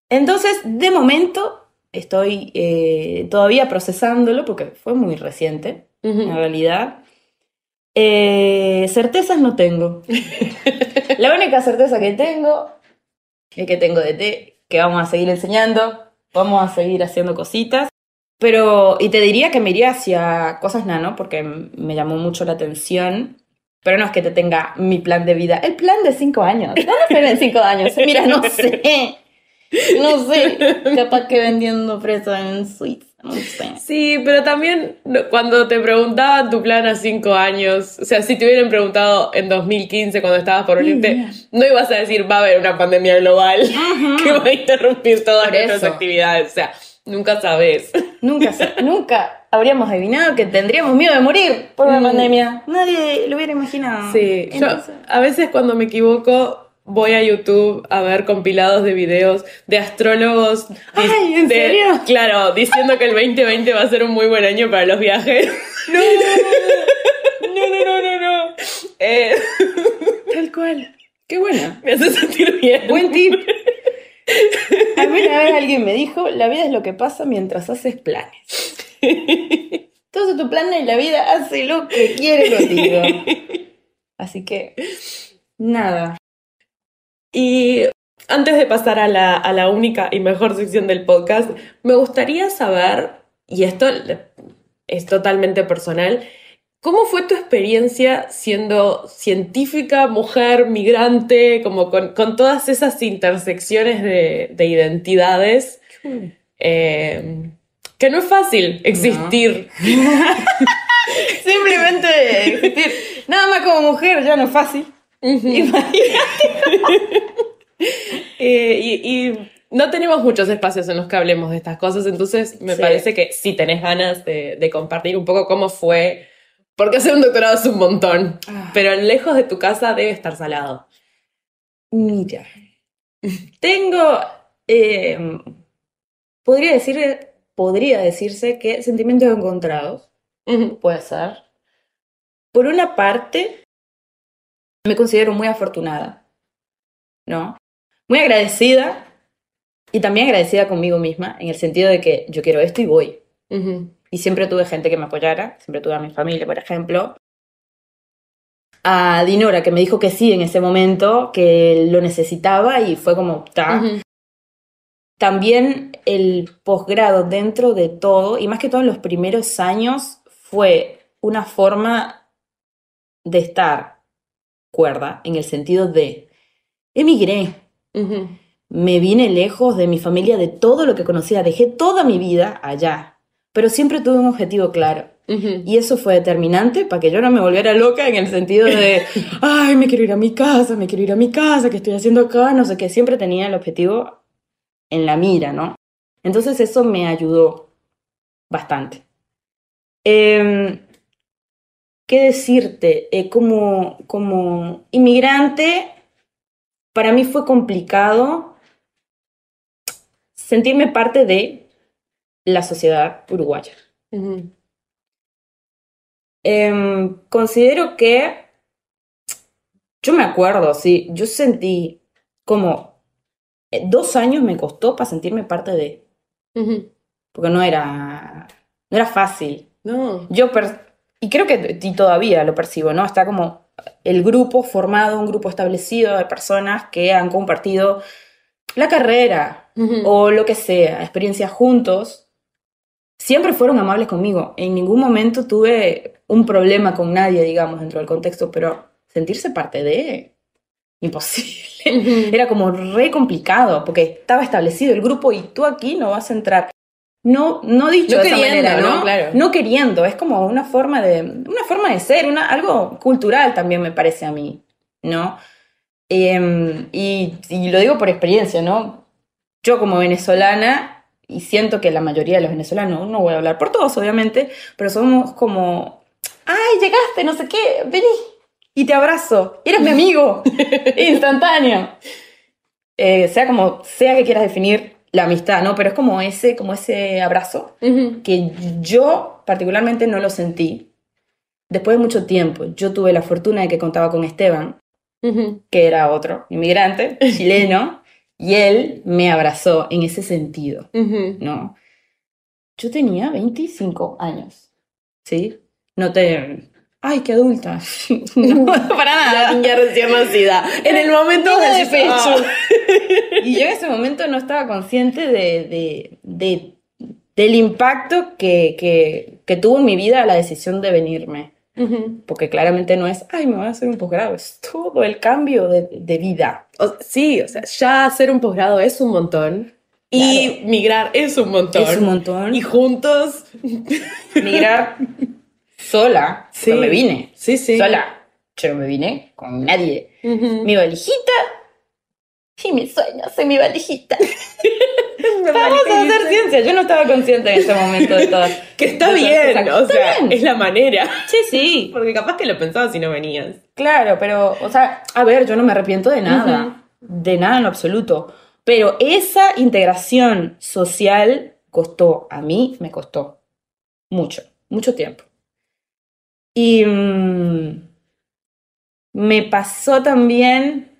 Entonces, de momento, estoy eh, todavía procesándolo porque fue muy reciente, en realidad. Eh, certezas no tengo. la única certeza que tengo que tengo de té, que vamos a seguir enseñando, vamos a seguir haciendo cositas. Pero, y te diría que me iría hacia cosas nano, porque me llamó mucho la atención. Pero no es que te tenga mi plan de vida. El plan de cinco años. ¿Dónde se en cinco años? Mira, no sé. No sé. Capaz que vendiendo fresa en Suiza. Sí, pero también cuando te preguntaban tu plan a cinco años, o sea, si te hubieran preguntado en 2015 cuando estabas por unirte, no ibas a decir va a haber una pandemia global que va a interrumpir todas nuestras actividades. O sea, nunca sabes. Nunca, nunca habríamos adivinado que tendríamos miedo de morir por una mm. pandemia. Nadie lo hubiera imaginado. Sí, a veces cuando me equivoco voy a YouTube a ver compilados de videos de astrólogos. Ay, ¿en serio? Claro, diciendo que el 2020 va a ser un muy buen año para los viajes. No, no, no, no, no, Eh. Tal cual. Qué buena. Me hace sentir bien. Buen tip. alguna vez alguien me dijo, la vida es lo que pasa mientras haces planes. Todo tu plan y la vida hace lo que quiere contigo. Así que, nada. Y antes de pasar a la, única y mejor sección del podcast, me gustaría saber, y esto es totalmente personal, ¿Cómo fue tu experiencia siendo científica, mujer, migrante, como con, todas esas intersecciones de, identidades? Eh, que no es fácil existir. Simplemente existir. Nada más como mujer ya no es fácil. Eh, y, no tenemos muchos espacios en los que hablemos de estas cosas, entonces me parece que si tenés ganas de, compartir un poco cómo fue, porque hacer un doctorado es un montón, ah. pero lejos de tu casa debe estar salado. Mira, tengo, eh, podría, decir, podría decirse que sentimientos encontrados, puede ser. Por una parte, me considero muy afortunada, ¿no? Muy agradecida y también agradecida conmigo misma, en el sentido de que yo quiero esto y voy. Y siempre tuve gente que me apoyara, siempre tuve a mi familia, por ejemplo. A Dinora, que me dijo que sí en ese momento, que lo necesitaba y fue como, ta. También el posgrado dentro de todo, y más que todo en los primeros años, fue una forma de estar cuerda en el sentido de emigré. Me vine lejos de mi familia, de todo lo que conocía, dejé toda mi vida allá, pero siempre tuve un objetivo claro. Y eso fue determinante para que yo no me volviera loca en el sentido de, ay, me quiero ir a mi casa, me quiero ir a mi casa, ¿qué estoy haciendo acá? No sé qué, siempre tenía el objetivo en la mira, ¿no? Entonces eso me ayudó bastante. Eh, qué decirte, eh, como, como inmigrante, para mí fue complicado sentirme parte de la sociedad uruguaya. Em, considero que, yo me acuerdo, sí, yo sentí como eh, dos años me costó para sentirme parte de, porque no era, no era fácil. No. Yo, y creo que todavía lo percibo, ¿no? Está como el grupo formado, un grupo establecido de personas que han compartido la carrera o lo que sea, experiencias juntos, siempre fueron amables conmigo. En ningún momento tuve un problema con nadie, digamos, dentro del contexto, pero sentirse parte de imposible. Era como re complicado porque estaba establecido el grupo y tú aquí no vas a entrar no, no dicho no manera, ¿no? no queriendo, es como una forma de, una forma de ser, una, algo cultural también me parece a mí, ¿no? Em, y, lo digo por experiencia, ¿no? Yo como venezolana, y siento que la mayoría de los venezolanos, no voy a hablar por todos, obviamente, pero somos como, ay, llegaste, no sé qué, vení, y te abrazo, eres mi amigo, instantáneo. Eh, sea como sea que quieras definir la amistad, ¿no? Pero es como ese, como ese abrazo que yo particularmente no lo sentí. Después de mucho tiempo, yo tuve la fortuna de que contaba con Esteban, que era otro inmigrante chileno, y él me abrazó en ese sentido, ¿no? Yo tenía 25 años, ¿sí? No te, ay, qué adulta. no, para nada. La niña recién nacida. En el momento de, pecho. y yo en ese momento no estaba consciente de, de, del impacto que, que, tuvo en mi vida la decisión de venirme. Porque claramente no es, ay, me voy a hacer un posgrado, es todo el cambio de, de vida. sí, o sea, ya hacer un posgrado es un montón. Y migrar es un montón. Es un montón. Y juntos. Migrar sola yo me vine. Sí, sí. Sola. Yo me vine con nadie. Mi valijita y mis sueños en mi valijita. Vamos a hacer ciencia. Yo no estaba consciente en ese momento de todo. que está bien, o es la manera. Sí, sí. Porque capaz que lo pensabas y no venías. Claro, pero, o sea, a ver, yo no me arrepiento de nada. De nada en absoluto. Pero esa integración social costó, a mí me costó mucho, mucho tiempo. Y mm, me pasó también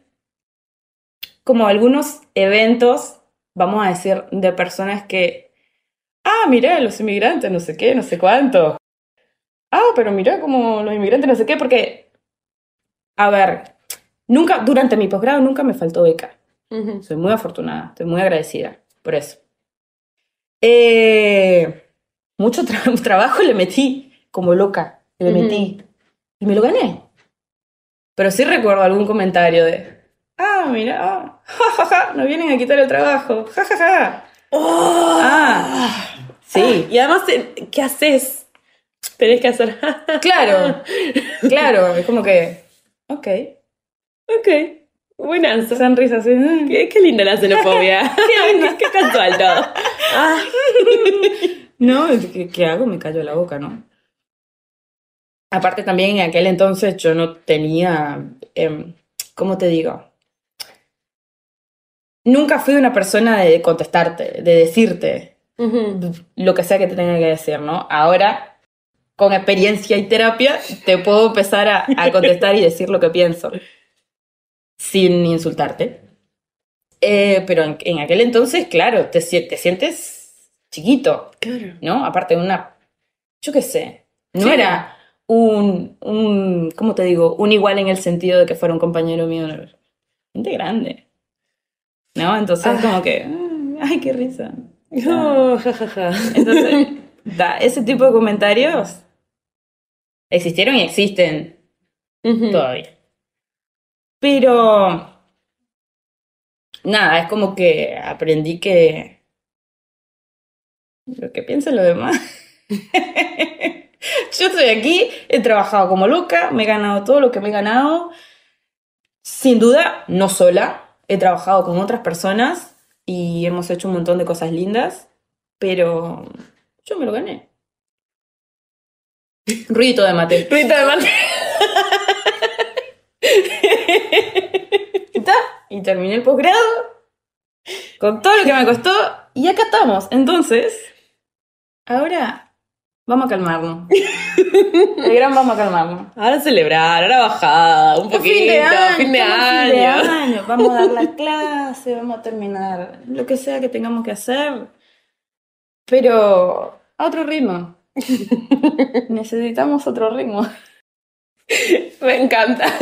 como algunos eventos, vamos a decir, de personas que, ah, mira, los inmigrantes, no sé qué, no sé cuánto. Ah, pero mira como los inmigrantes, no sé qué, porque, a ver, nunca, durante mi posgrado nunca me faltó beca. Soy muy afortunada, estoy muy agradecida por eso. Eh, mucho trabajo le metí como loca y metí. Y me lo gané. Pero sí recuerdo algún comentario de, ah, mira, ah, nos vienen a quitar el trabajo, ja, ¡Oh! ah, sí. Ah. y además, ¿qué haces? Tenés que hacer. claro, claro, es como que, ok. okay buenas sonrisas Qué, linda la xenofobia. qué, qué casual no, ¿qué, ¿qué hago? Me callo la boca, ¿no? aparte también en aquel entonces yo no tenía, em, ¿cómo te digo? Nunca fui una persona de contestarte, de decirte lo que sea que te tenga que decir, ¿no? Ahora, con experiencia y terapia, te puedo empezar a, contestar y decir lo que pienso, sin insultarte. Eh, pero en, aquel entonces, claro, te, sientes chiquito, claro. ¿no? Aparte de una, yo qué sé, no era un, un, ¿cómo te digo? Un igual en el sentido de que fuera un compañero mío, gente grande. ¿No? Entonces, como que, ah, ay, qué risa. Entonces, da, ese tipo de comentarios existieron y existen todavía. Pero, nada, es como que aprendí que lo que piensa lo demás. Yo estoy aquí, he trabajado como loca, me he ganado todo lo que me he ganado. Sin duda, no sola, he trabajado con otras personas y hemos hecho un montón de cosas lindas, pero yo me lo gané. Ruido de mate. Ruido de mate. y terminé el posgrado con todo lo que me costó y acá estamos. Entonces, ahora Vamos a calmarlo. El gran vamos a calmarlo. Ahora celebrar, ahora bajar un poquito, fin de año. Fin de año. Vamos a dar la clase, vamos a terminar lo que sea que tengamos que hacer, pero a otro ritmo. Necesitamos otro ritmo. Me encanta.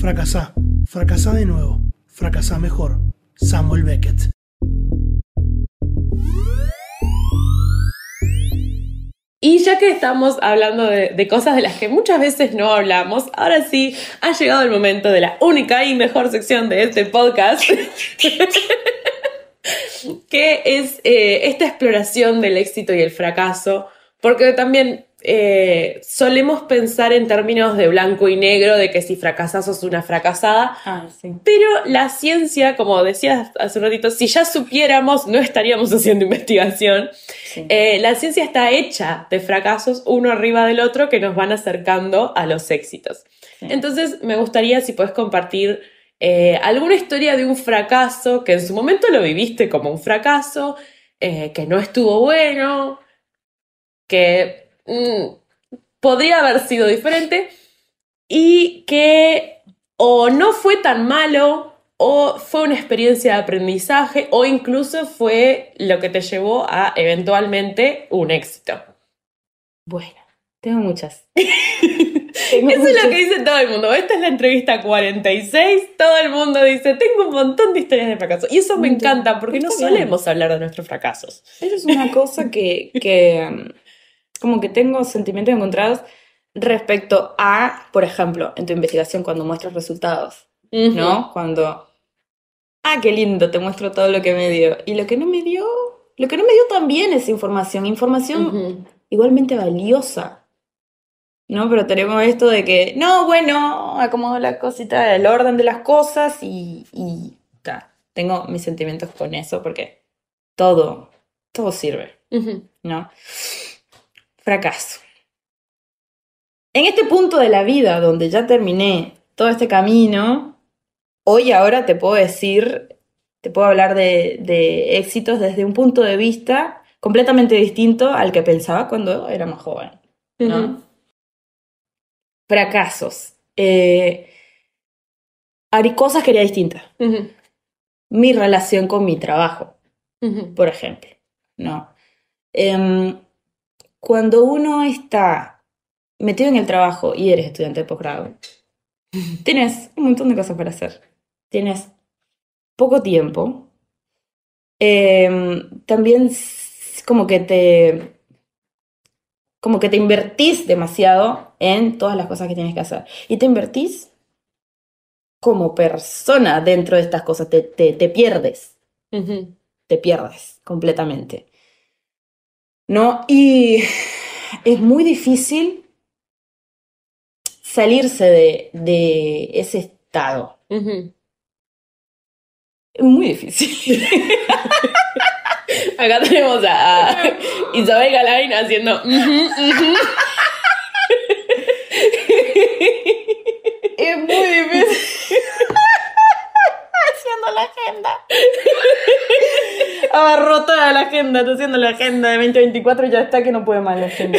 Fracasá, fracasá de nuevo, fracasá mejor. Samuel Beckett. Y ya que estamos hablando de, cosas de las que muchas veces no hablamos, ahora sí ha llegado el momento de la única y mejor sección de este podcast, que es eh, esta exploración del éxito y el fracaso, porque también eh, solemos pensar en términos de blanco y negro, de que si fracasas sos una fracasada. Ah, Pero la ciencia, como decías hace un ratito, si ya supiéramos, no estaríamos haciendo investigación. Eh, la ciencia está hecha de fracasos uno arriba del otro que nos van acercando a los éxitos. Entonces, me gustaría si puedes compartir. Eh, alguna historia de un fracaso que en su momento lo viviste como un fracaso, que no estuvo bueno, que Mm, podría haber sido diferente y que o no fue tan malo o fue una experiencia de aprendizaje o incluso fue lo que te llevó a eventualmente un éxito. Bueno, tengo muchas. Eso es lo que dice todo el mundo. Esta es la entrevista 46. Todo el mundo dice, tengo un montón de historias de fracaso. Y eso me encanta, porque no solemos hablar de nuestros fracasos. Eso es una cosa que como que tengo sentimientos encontrados respecto a, por ejemplo, en tu investigación cuando muestras resultados, ¿no? Cuando, ah, qué lindo, te muestro todo lo que me dio. Y lo que no me dio, lo que no me dio también es información, información igualmente valiosa. ¿no? Pero tenemos esto de que, no, bueno, acomodo la cosita, el orden de las cosas y, y tengo mis sentimientos con eso porque todo, todo sirve, ¿no? ¿no? fracaso. En este punto de la vida donde ya terminé todo este camino, hoy ahora te puedo decir, te puedo hablar de, éxitos desde un punto de vista completamente distinto al que pensaba cuando era más joven. Fracasos. Eh, cosas que haría distintas Mi relación con mi trabajo, por ejemplo. ¿no? Em, cuando uno está metido en el trabajo y eres estudiante de posgrado, tienes un montón de cosas para hacer. Tienes poco tiempo. Eh, también como que te como que te invertís demasiado en todas las cosas que tienes que hacer. Y te invertís como persona dentro de estas cosas, te, pierdes. Te pierdes completamente. ¿no? Y es muy difícil salirse de, de ese estado. Es muy difícil. Acá tenemos a, Isabel Galain haciendo... la agenda, estoy haciendo la agenda de 2024 y ya está que no puede más la agenda.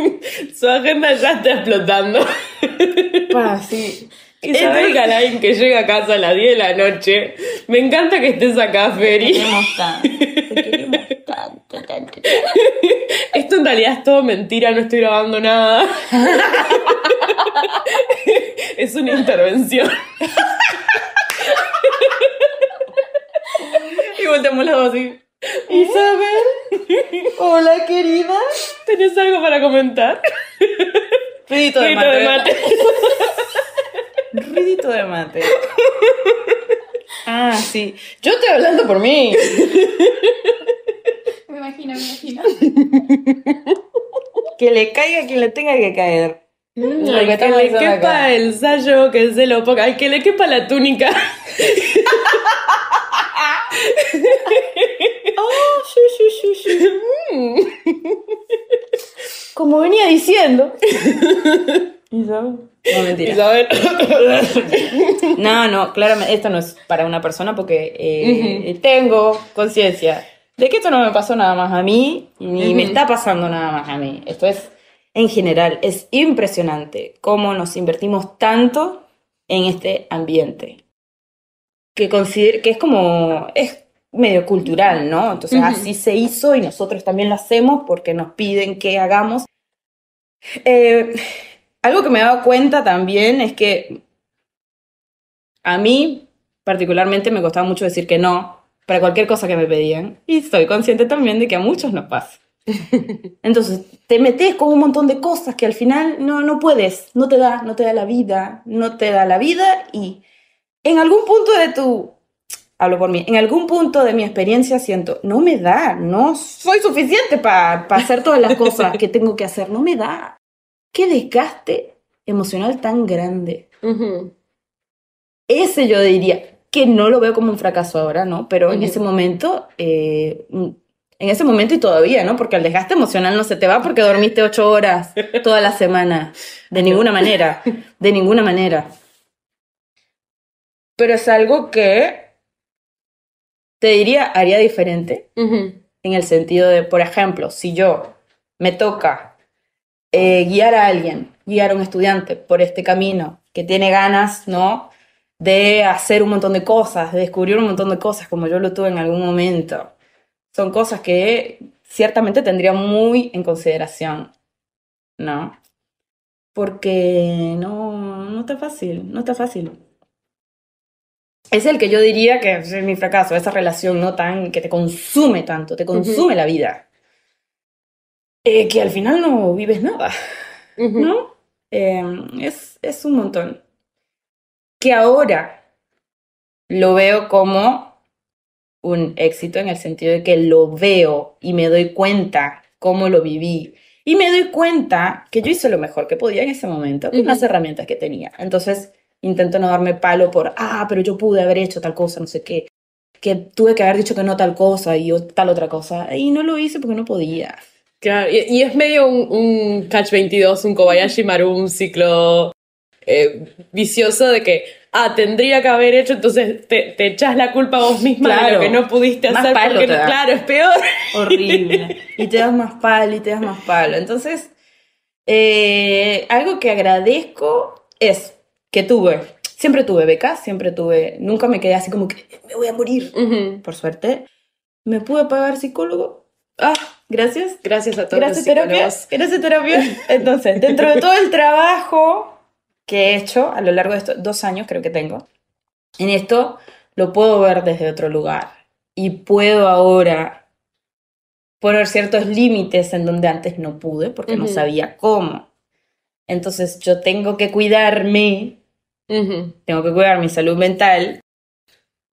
Su agenda ya está explotando. Para, sí. es el Galain que llega a casa a las 10 de la noche. Me encanta que estés acá, Feri. Te queremos te queremos tanto, Esto en realidad es todo mentira, no estoy grabando nada. es una intervención. y volteamos los dos así. Isabel. Hola, querida. ¿tenés algo para comentar? ridito de mate. ridito de mate. Ah, sí. Yo estoy hablando por mí. Me imagino, me imagino. Que le caiga quien le tenga que caer. Mm, que, le quepa el sayo, que se lo ponga. ay que le quepa la túnica. Como venía diciendo. Isabel. No, mentira. No, no, claramente esto no es para una persona porque eh, tengo conciencia de que esto no me pasó nada más a mí, ni me está pasando nada más a mí. Esto es, en general, es impresionante cómo nos invertimos tanto en este ambiente. Que, consider que es como, es medio cultural, ¿no? Entonces así se hizo y nosotros también lo hacemos porque nos piden que hagamos. Eh, algo que me he dado cuenta también es que a mí particularmente me costaba mucho decir que no para cualquier cosa que me pedían y estoy consciente también de que a muchos no pasa. Entonces, te metes con un montón de cosas que al final no, no puedes, no te da, no te da la vida, no te da la vida y en algún punto de tu hablo por mí, en algún punto de mi experiencia siento, no me da, no soy suficiente para hacer todas las cosas que tengo que hacer, no me da. Qué desgaste emocional tan grande. Ese yo diría, que no lo veo como un fracaso ahora, ¿no? Pero en ese momento, eh, mm, en ese momento y todavía, ¿no? Porque el desgaste emocional no se te va porque dormiste ocho horas toda la semana. De ninguna manera, de ninguna manera. Pero es algo que te diría, haría diferente, en el sentido de, por ejemplo, si yo me toca eh, guiar a alguien, guiar a un estudiante por este camino, que tiene ganas, ¿no? De hacer un montón de cosas, de descubrir un montón de cosas, como yo lo tuve en algún momento. Son cosas que ciertamente tendría muy en consideración, ¿no? Porque no, no está fácil, no está fácil es el que yo diría que es mi fracaso, esa relación no tan que te consume tanto, te consume la vida. Eh, que al final no vives nada, ¿no? Em, es, un montón. Que ahora lo veo como un éxito en el sentido de que lo veo y me doy cuenta cómo lo viví. Y me doy cuenta que yo hice lo mejor que podía en ese momento con las herramientas que tenía. Entonces, intento no darme palo por, ah, pero yo pude haber hecho tal cosa, no sé qué, que tuve que haber dicho que no tal cosa y tal otra cosa, y no lo hice porque no podía. Claro, y, es medio un, Catch 22, un Kobayashi Maru, un ciclo eh, vicioso de que, ah, tendría que haber hecho, entonces te, echas la culpa a vos misma de lo que no pudiste hacer porque, claro, es peor. Horrible. Y te das más palo y te das más palo. Entonces, eh, algo que agradezco es que tuve, siempre tuve becas, siempre tuve, nunca me quedé así como que me voy a morir, por suerte. Me pude pagar psicólogo. Ah, gracias. Gracias a todos. Gracias, terapia. Gracias, terapia. Entonces, dentro de todo el trabajo que he hecho a lo largo de estos dos años, creo que tengo, en esto lo puedo ver desde otro lugar y puedo ahora poner ciertos límites en donde antes no pude porque no sabía cómo. Entonces yo tengo que cuidarme tengo que cuidar mi salud mental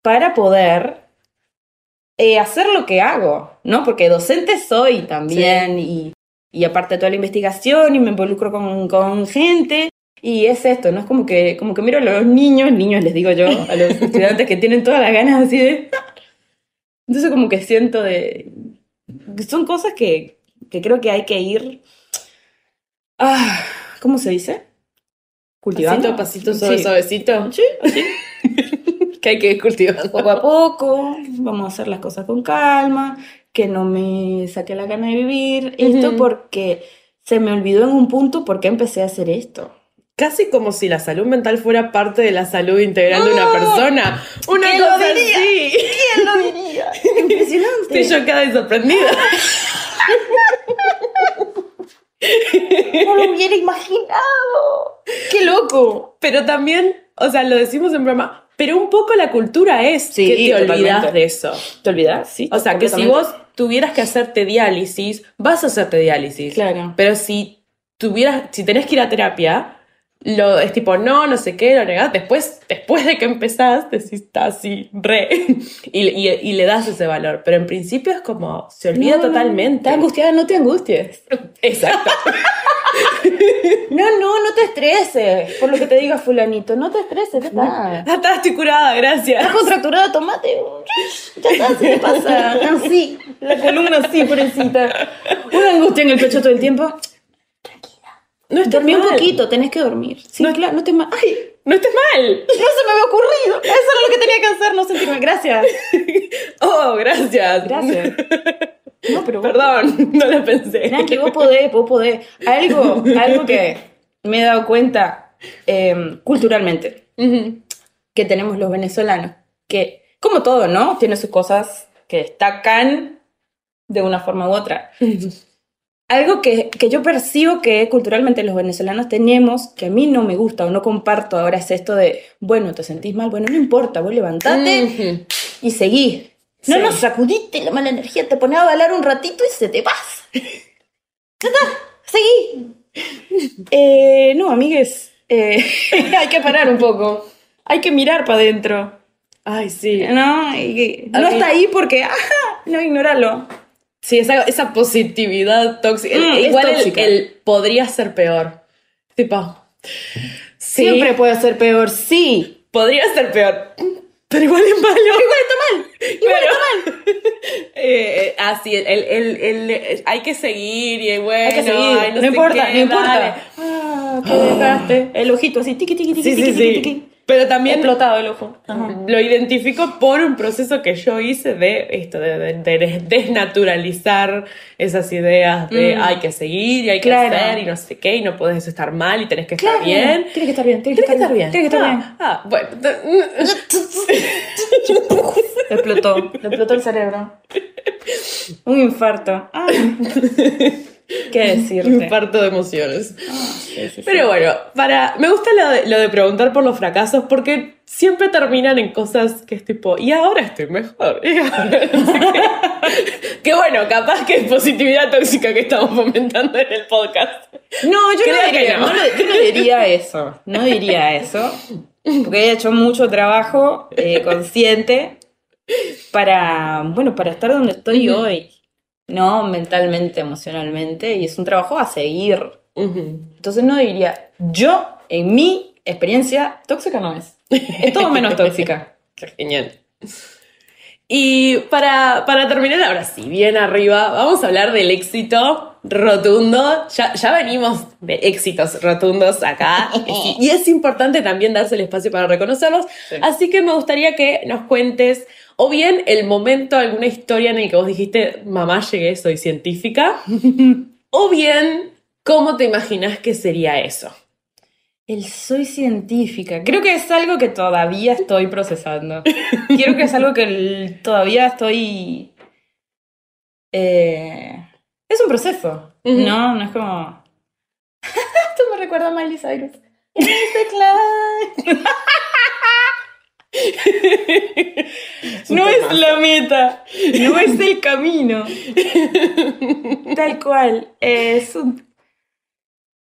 para poder eh, hacer lo que hago, ¿no? Porque docente soy también y, y, aparte toda la investigación y me involucro con, con gente y es esto, ¿no? Es como que, como que miro a los niños, niños les digo yo, a los estudiantes que tienen todas las ganas así de... Entonces como que siento de... Son cosas que, que creo que hay que ir... Ah, ¿Cómo se dice? cultivando. Pasito a pasito, Sí, que hay que cultivar Poco a poco, vamos a hacer las cosas con calma, que no me saque la gana de vivir. Esto porque se me olvidó en un punto por qué empecé a hacer esto. Casi como si la salud mental fuera parte de la salud integral de una persona. Una cosa lo diría? ¿Quién lo diría? Impresionante. Estoy yo cada sorprendida. No lo hubiera imaginado. Qué loco. Pero también, o sea, lo decimos en broma, pero un poco la cultura es sí, que te olvidas de eso. ¿Te olvidas? Sí. O sea, que si vos tuvieras que hacerte diálisis, vas a hacerte diálisis. Claro. Pero si tuvieras, si tenés que ir a terapia, es tipo, no, no sé qué, lo negás. Después, después de que empezás, decís, así, re. Y, y, le das ese valor. Pero en principio es como, se olvida totalmente. Está angustiada, no te angusties. Exacto. no, no, no te estreses. Por lo que te diga fulanito, no te estreses, ya ah, está. Ya estoy curada, gracias. Estás contracturada, tomate. Ya está, se pasa. Así, la columna así, pobrecita. Una angustia en el pecho todo el tiempo. No Dormí un poquito, tenés que dormir. Sí, no, claro, no estés mal. ¡Ay! ¡No estés mal! ¡No se me había ocurrido! Eso era lo que tenía que hacer, no sentirme. Gracias. oh, gracias. Gracias. No, pero Perdón, no lo pensé. Tranqui, vos podés, vos podés. Algo, algo que me he dado cuenta em, culturalmente que tenemos los venezolanos, que como todo, ¿no? Tiene sus cosas que destacan de una forma u otra algo que, que, yo percibo que culturalmente los venezolanos tenemos, que a mí no me gusta o no comparto ahora, es esto de, bueno, te sentís mal, bueno, no importa, vos levantate y seguí. No nos sacudiste la mala energía, te pones a bailar un ratito y se te pasa. Ya está, seguí. Eh, no, amigues, eh, hay que parar un poco. Hay que mirar para adentro. Ay, sí. No, no está ahí porque, no ignóralo. Sí, esa, esa positividad tóxica. Mm, igual El, podría ser peor. Tipo. Siempre puede ser peor, sí. Podría ser peor. Pero igual es malo. Igual está mal. Igual está mal. así, eh, eh, ah, hay que seguir y Hay que seguir. no, importa, no importa. Ah, el ojito así, tiqui, tiqui, tiqui, pero también... Explotado el ojo. Lo identifico por un proceso que yo hice de esto, de, desnaturalizar esas ideas de mm. hay que seguir y hay que hacer y no sé qué y no puedes estar mal y tenés que estar bien. Tienes que estar bien, tienes, que, estar bien. Tienes que estar bien. Ah, bueno. explotó, explotó el cerebro. Un infarto. Ah. ¿Qué decirte? Parto de emociones. Ah, Pero bueno, para, me gusta lo de, preguntar por los fracasos porque siempre terminan en cosas que es tipo, y ahora estoy mejor. qué. que bueno, capaz que es positividad tóxica que estamos fomentando en el podcast. No, yo creo no diría, que no. diría eso. No diría eso. Porque he hecho mucho trabajo eh, consciente para, bueno, para estar donde estoy hoy. ¿no? Mentalmente, emocionalmente, y es un trabajo a seguir. Entonces no diría, yo, en mi experiencia, tóxica no es. Es todo menos tóxica. genial. Y para, terminar, ahora sí, bien arriba, vamos a hablar del éxito rotundo. Ya, venimos de éxitos rotundos acá. y es importante también darse el espacio para reconocerlos. Así que me gustaría que nos cuentes o bien el momento, alguna historia en el que vos dijiste, mamá, llegué, soy científica. o bien, ¿cómo te imaginas que sería eso? El soy científica. Creo que es algo que todavía estoy procesando. Creo que es algo que todavía estoy... Eh, es un proceso. No, no es como... Esto me recuerda a Miley Cyrus no es la meta, no es el camino. Tal cual. Es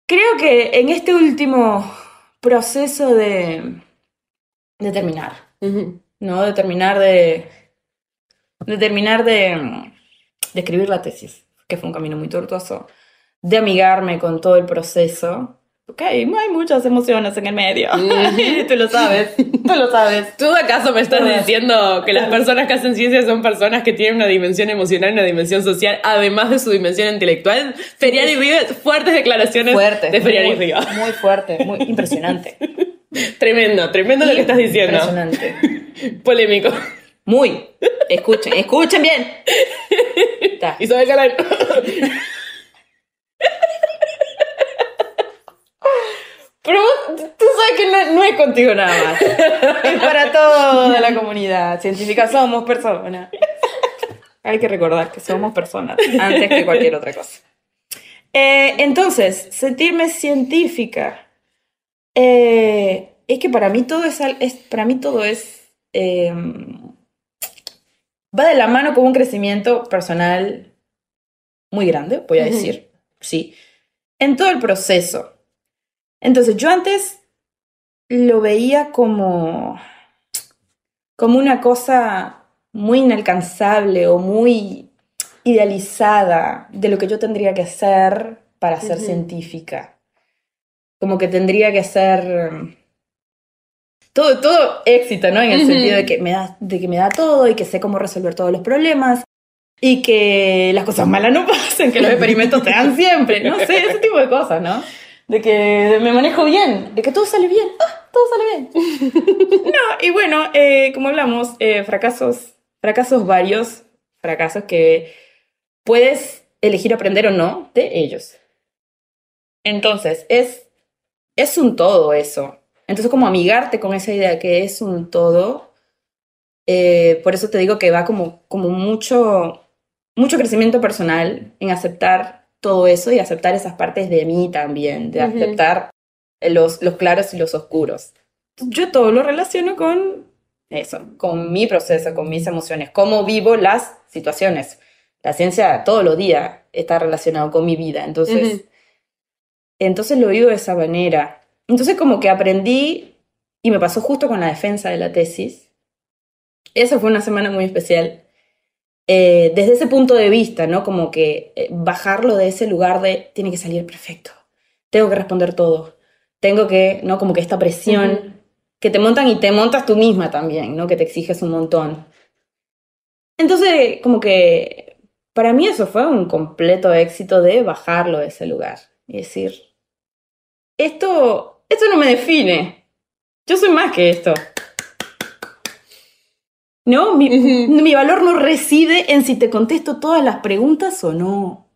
Creo que en este último proceso de, terminar, ¿no? De terminar de, de terminar de escribir la tesis, que fue un camino muy tortuoso, de amigarme con todo el proceso, ok, hay muchas emociones en el medio. tú lo sabes, tú lo sabes. ¿Tú acaso me estás diciendo que las ah. personas que hacen ciencia son personas que tienen una dimensión emocional una dimensión social, además de su dimensión intelectual? sería y fuertes declaraciones de y Muy fuerte, muy impresionante. tremendo, tremendo lo que estás diciendo. Impresionante. Polémico. Muy. Escuchen, escuchen bien. Y Isabel Galán. es que no, es contigo nada más. Es para toda la comunidad. Científica somos personas. Hay que recordar que somos personas antes que cualquier otra cosa. Eh, entonces, sentirme científica. Eh, es que para mí todo es, para mí todo es eh, va de la mano con un crecimiento personal muy grande, voy a decir, sí, en todo el proceso. Entonces, yo antes lo veía como, como una cosa muy inalcanzable o muy idealizada de lo que yo tendría que hacer para ser científica. Como que tendría que ser todo, todo éxito, ¿no? En el sentido de que, me da, de que me da todo y que sé cómo resolver todos los problemas y que las cosas malas no pasen, que los experimentos te dan siempre, no sé, ese tipo de cosas, ¿no? De que me manejo bien, de que todo sale bien. Ah, todo sale bien. no, y bueno, eh, como hablamos, eh, fracasos, fracasos varios, fracasos que puedes elegir aprender o no de ellos. Entonces, es, es un todo eso. Entonces, como amigarte con esa idea que es un todo, eh, por eso te digo que va como, como mucho, mucho crecimiento personal en aceptar todo eso y aceptar esas partes de mí también, de aceptar los, claros y los oscuros. Yo todo lo relaciono con eso, con mi proceso, con mis emociones, cómo vivo las situaciones. La ciencia todos los días está relacionado con mi vida, entonces, entonces lo vivo de esa manera. Entonces como que aprendí y me pasó justo con la defensa de la tesis. Esa fue una semana muy especial. Eh, desde ese punto de vista, ¿no? Como que eh, bajarlo de ese lugar de tiene que salir perfecto, tengo que responder todo, tengo que, ¿no? Como que esta presión que te montan y te montas tú misma también, ¿no? Que te exiges un montón. Entonces, como que para mí eso fue un completo éxito de bajarlo de ese lugar y decir, esto, esto no me define, yo soy más que esto. No, mi valor no reside en si te contesto todas las preguntas o no.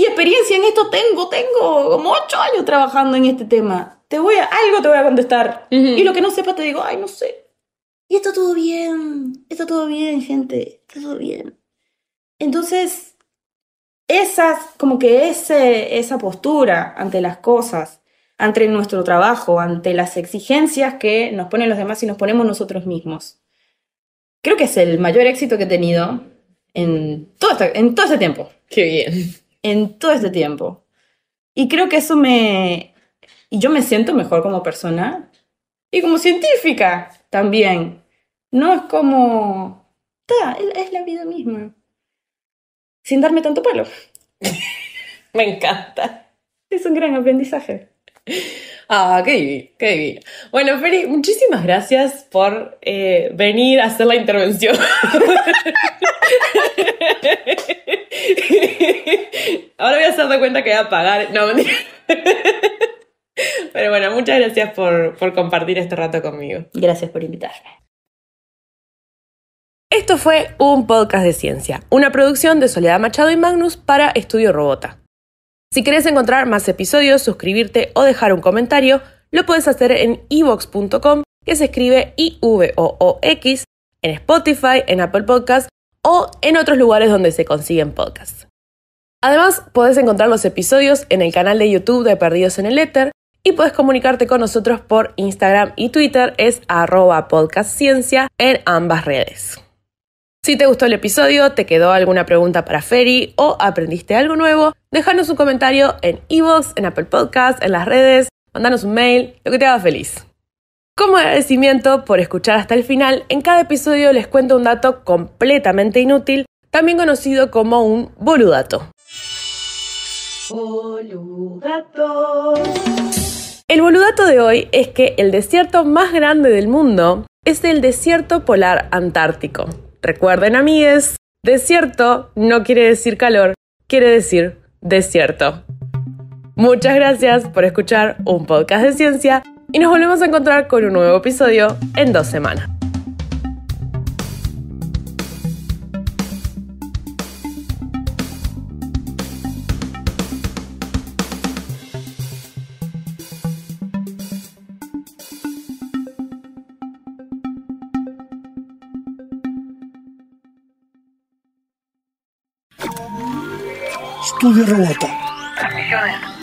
Y experiencia en esto tengo, tengo como ocho años trabajando en este tema. Te voy a, algo te voy a contestar. Y lo que no sepa te digo, ay, no sé. Y está todo bien, está todo bien, gente, está todo bien. Entonces, esas, como que ese, esa postura ante las cosas, ante nuestro trabajo, ante las exigencias que nos ponen los demás y nos ponemos nosotros mismos. Creo que es el mayor éxito que he tenido en todo, en todo este tiempo. Qué bien en todo este tiempo. Y creo que eso me... Y yo me siento mejor como persona y como científica también. No es como... es la vida misma. Sin darme tanto palo. me encanta. Es un gran aprendizaje. Ah, qué divino, qué divino. Bueno, Feri, muchísimas gracias por eh, venir a hacer la intervención. Ahora voy a hacer de cuenta que voy a pagar. No, Pero bueno, muchas gracias por, por compartir este rato conmigo. Gracias por invitarme. Esto fue un podcast de ciencia, una producción de Soledad Machado y Magnus para Estudio Robota. Si querés encontrar más episodios, suscribirte o dejar un comentario, lo puedes hacer en evox.com, que se escribe I-V-O-O-X, en Spotify, en Apple Podcasts o en otros lugares donde se consiguen podcasts. Además, podés encontrar los episodios en el canal de YouTube de Perdidos en el Éter y podés comunicarte con nosotros por Instagram y Twitter, es arroba podcastciencia en ambas redes. Si te gustó el episodio, te quedó alguna pregunta para Ferry o aprendiste algo nuevo, déjanos un comentario en iVoox, en Apple Podcasts, en las redes, mandanos un mail, lo que te haga feliz. Como agradecimiento por escuchar hasta el final, en cada episodio les cuento un dato completamente inútil, también conocido como un boludato. Boludato. El boludato de hoy es que el desierto más grande del mundo es el desierto polar antártico. Recuerden, es... desierto no quiere decir calor, quiere decir desierto. Muchas gracias por escuchar un podcast de ciencia y nos volvemos a encontrar con un nuevo episodio en dos semanas. Estudio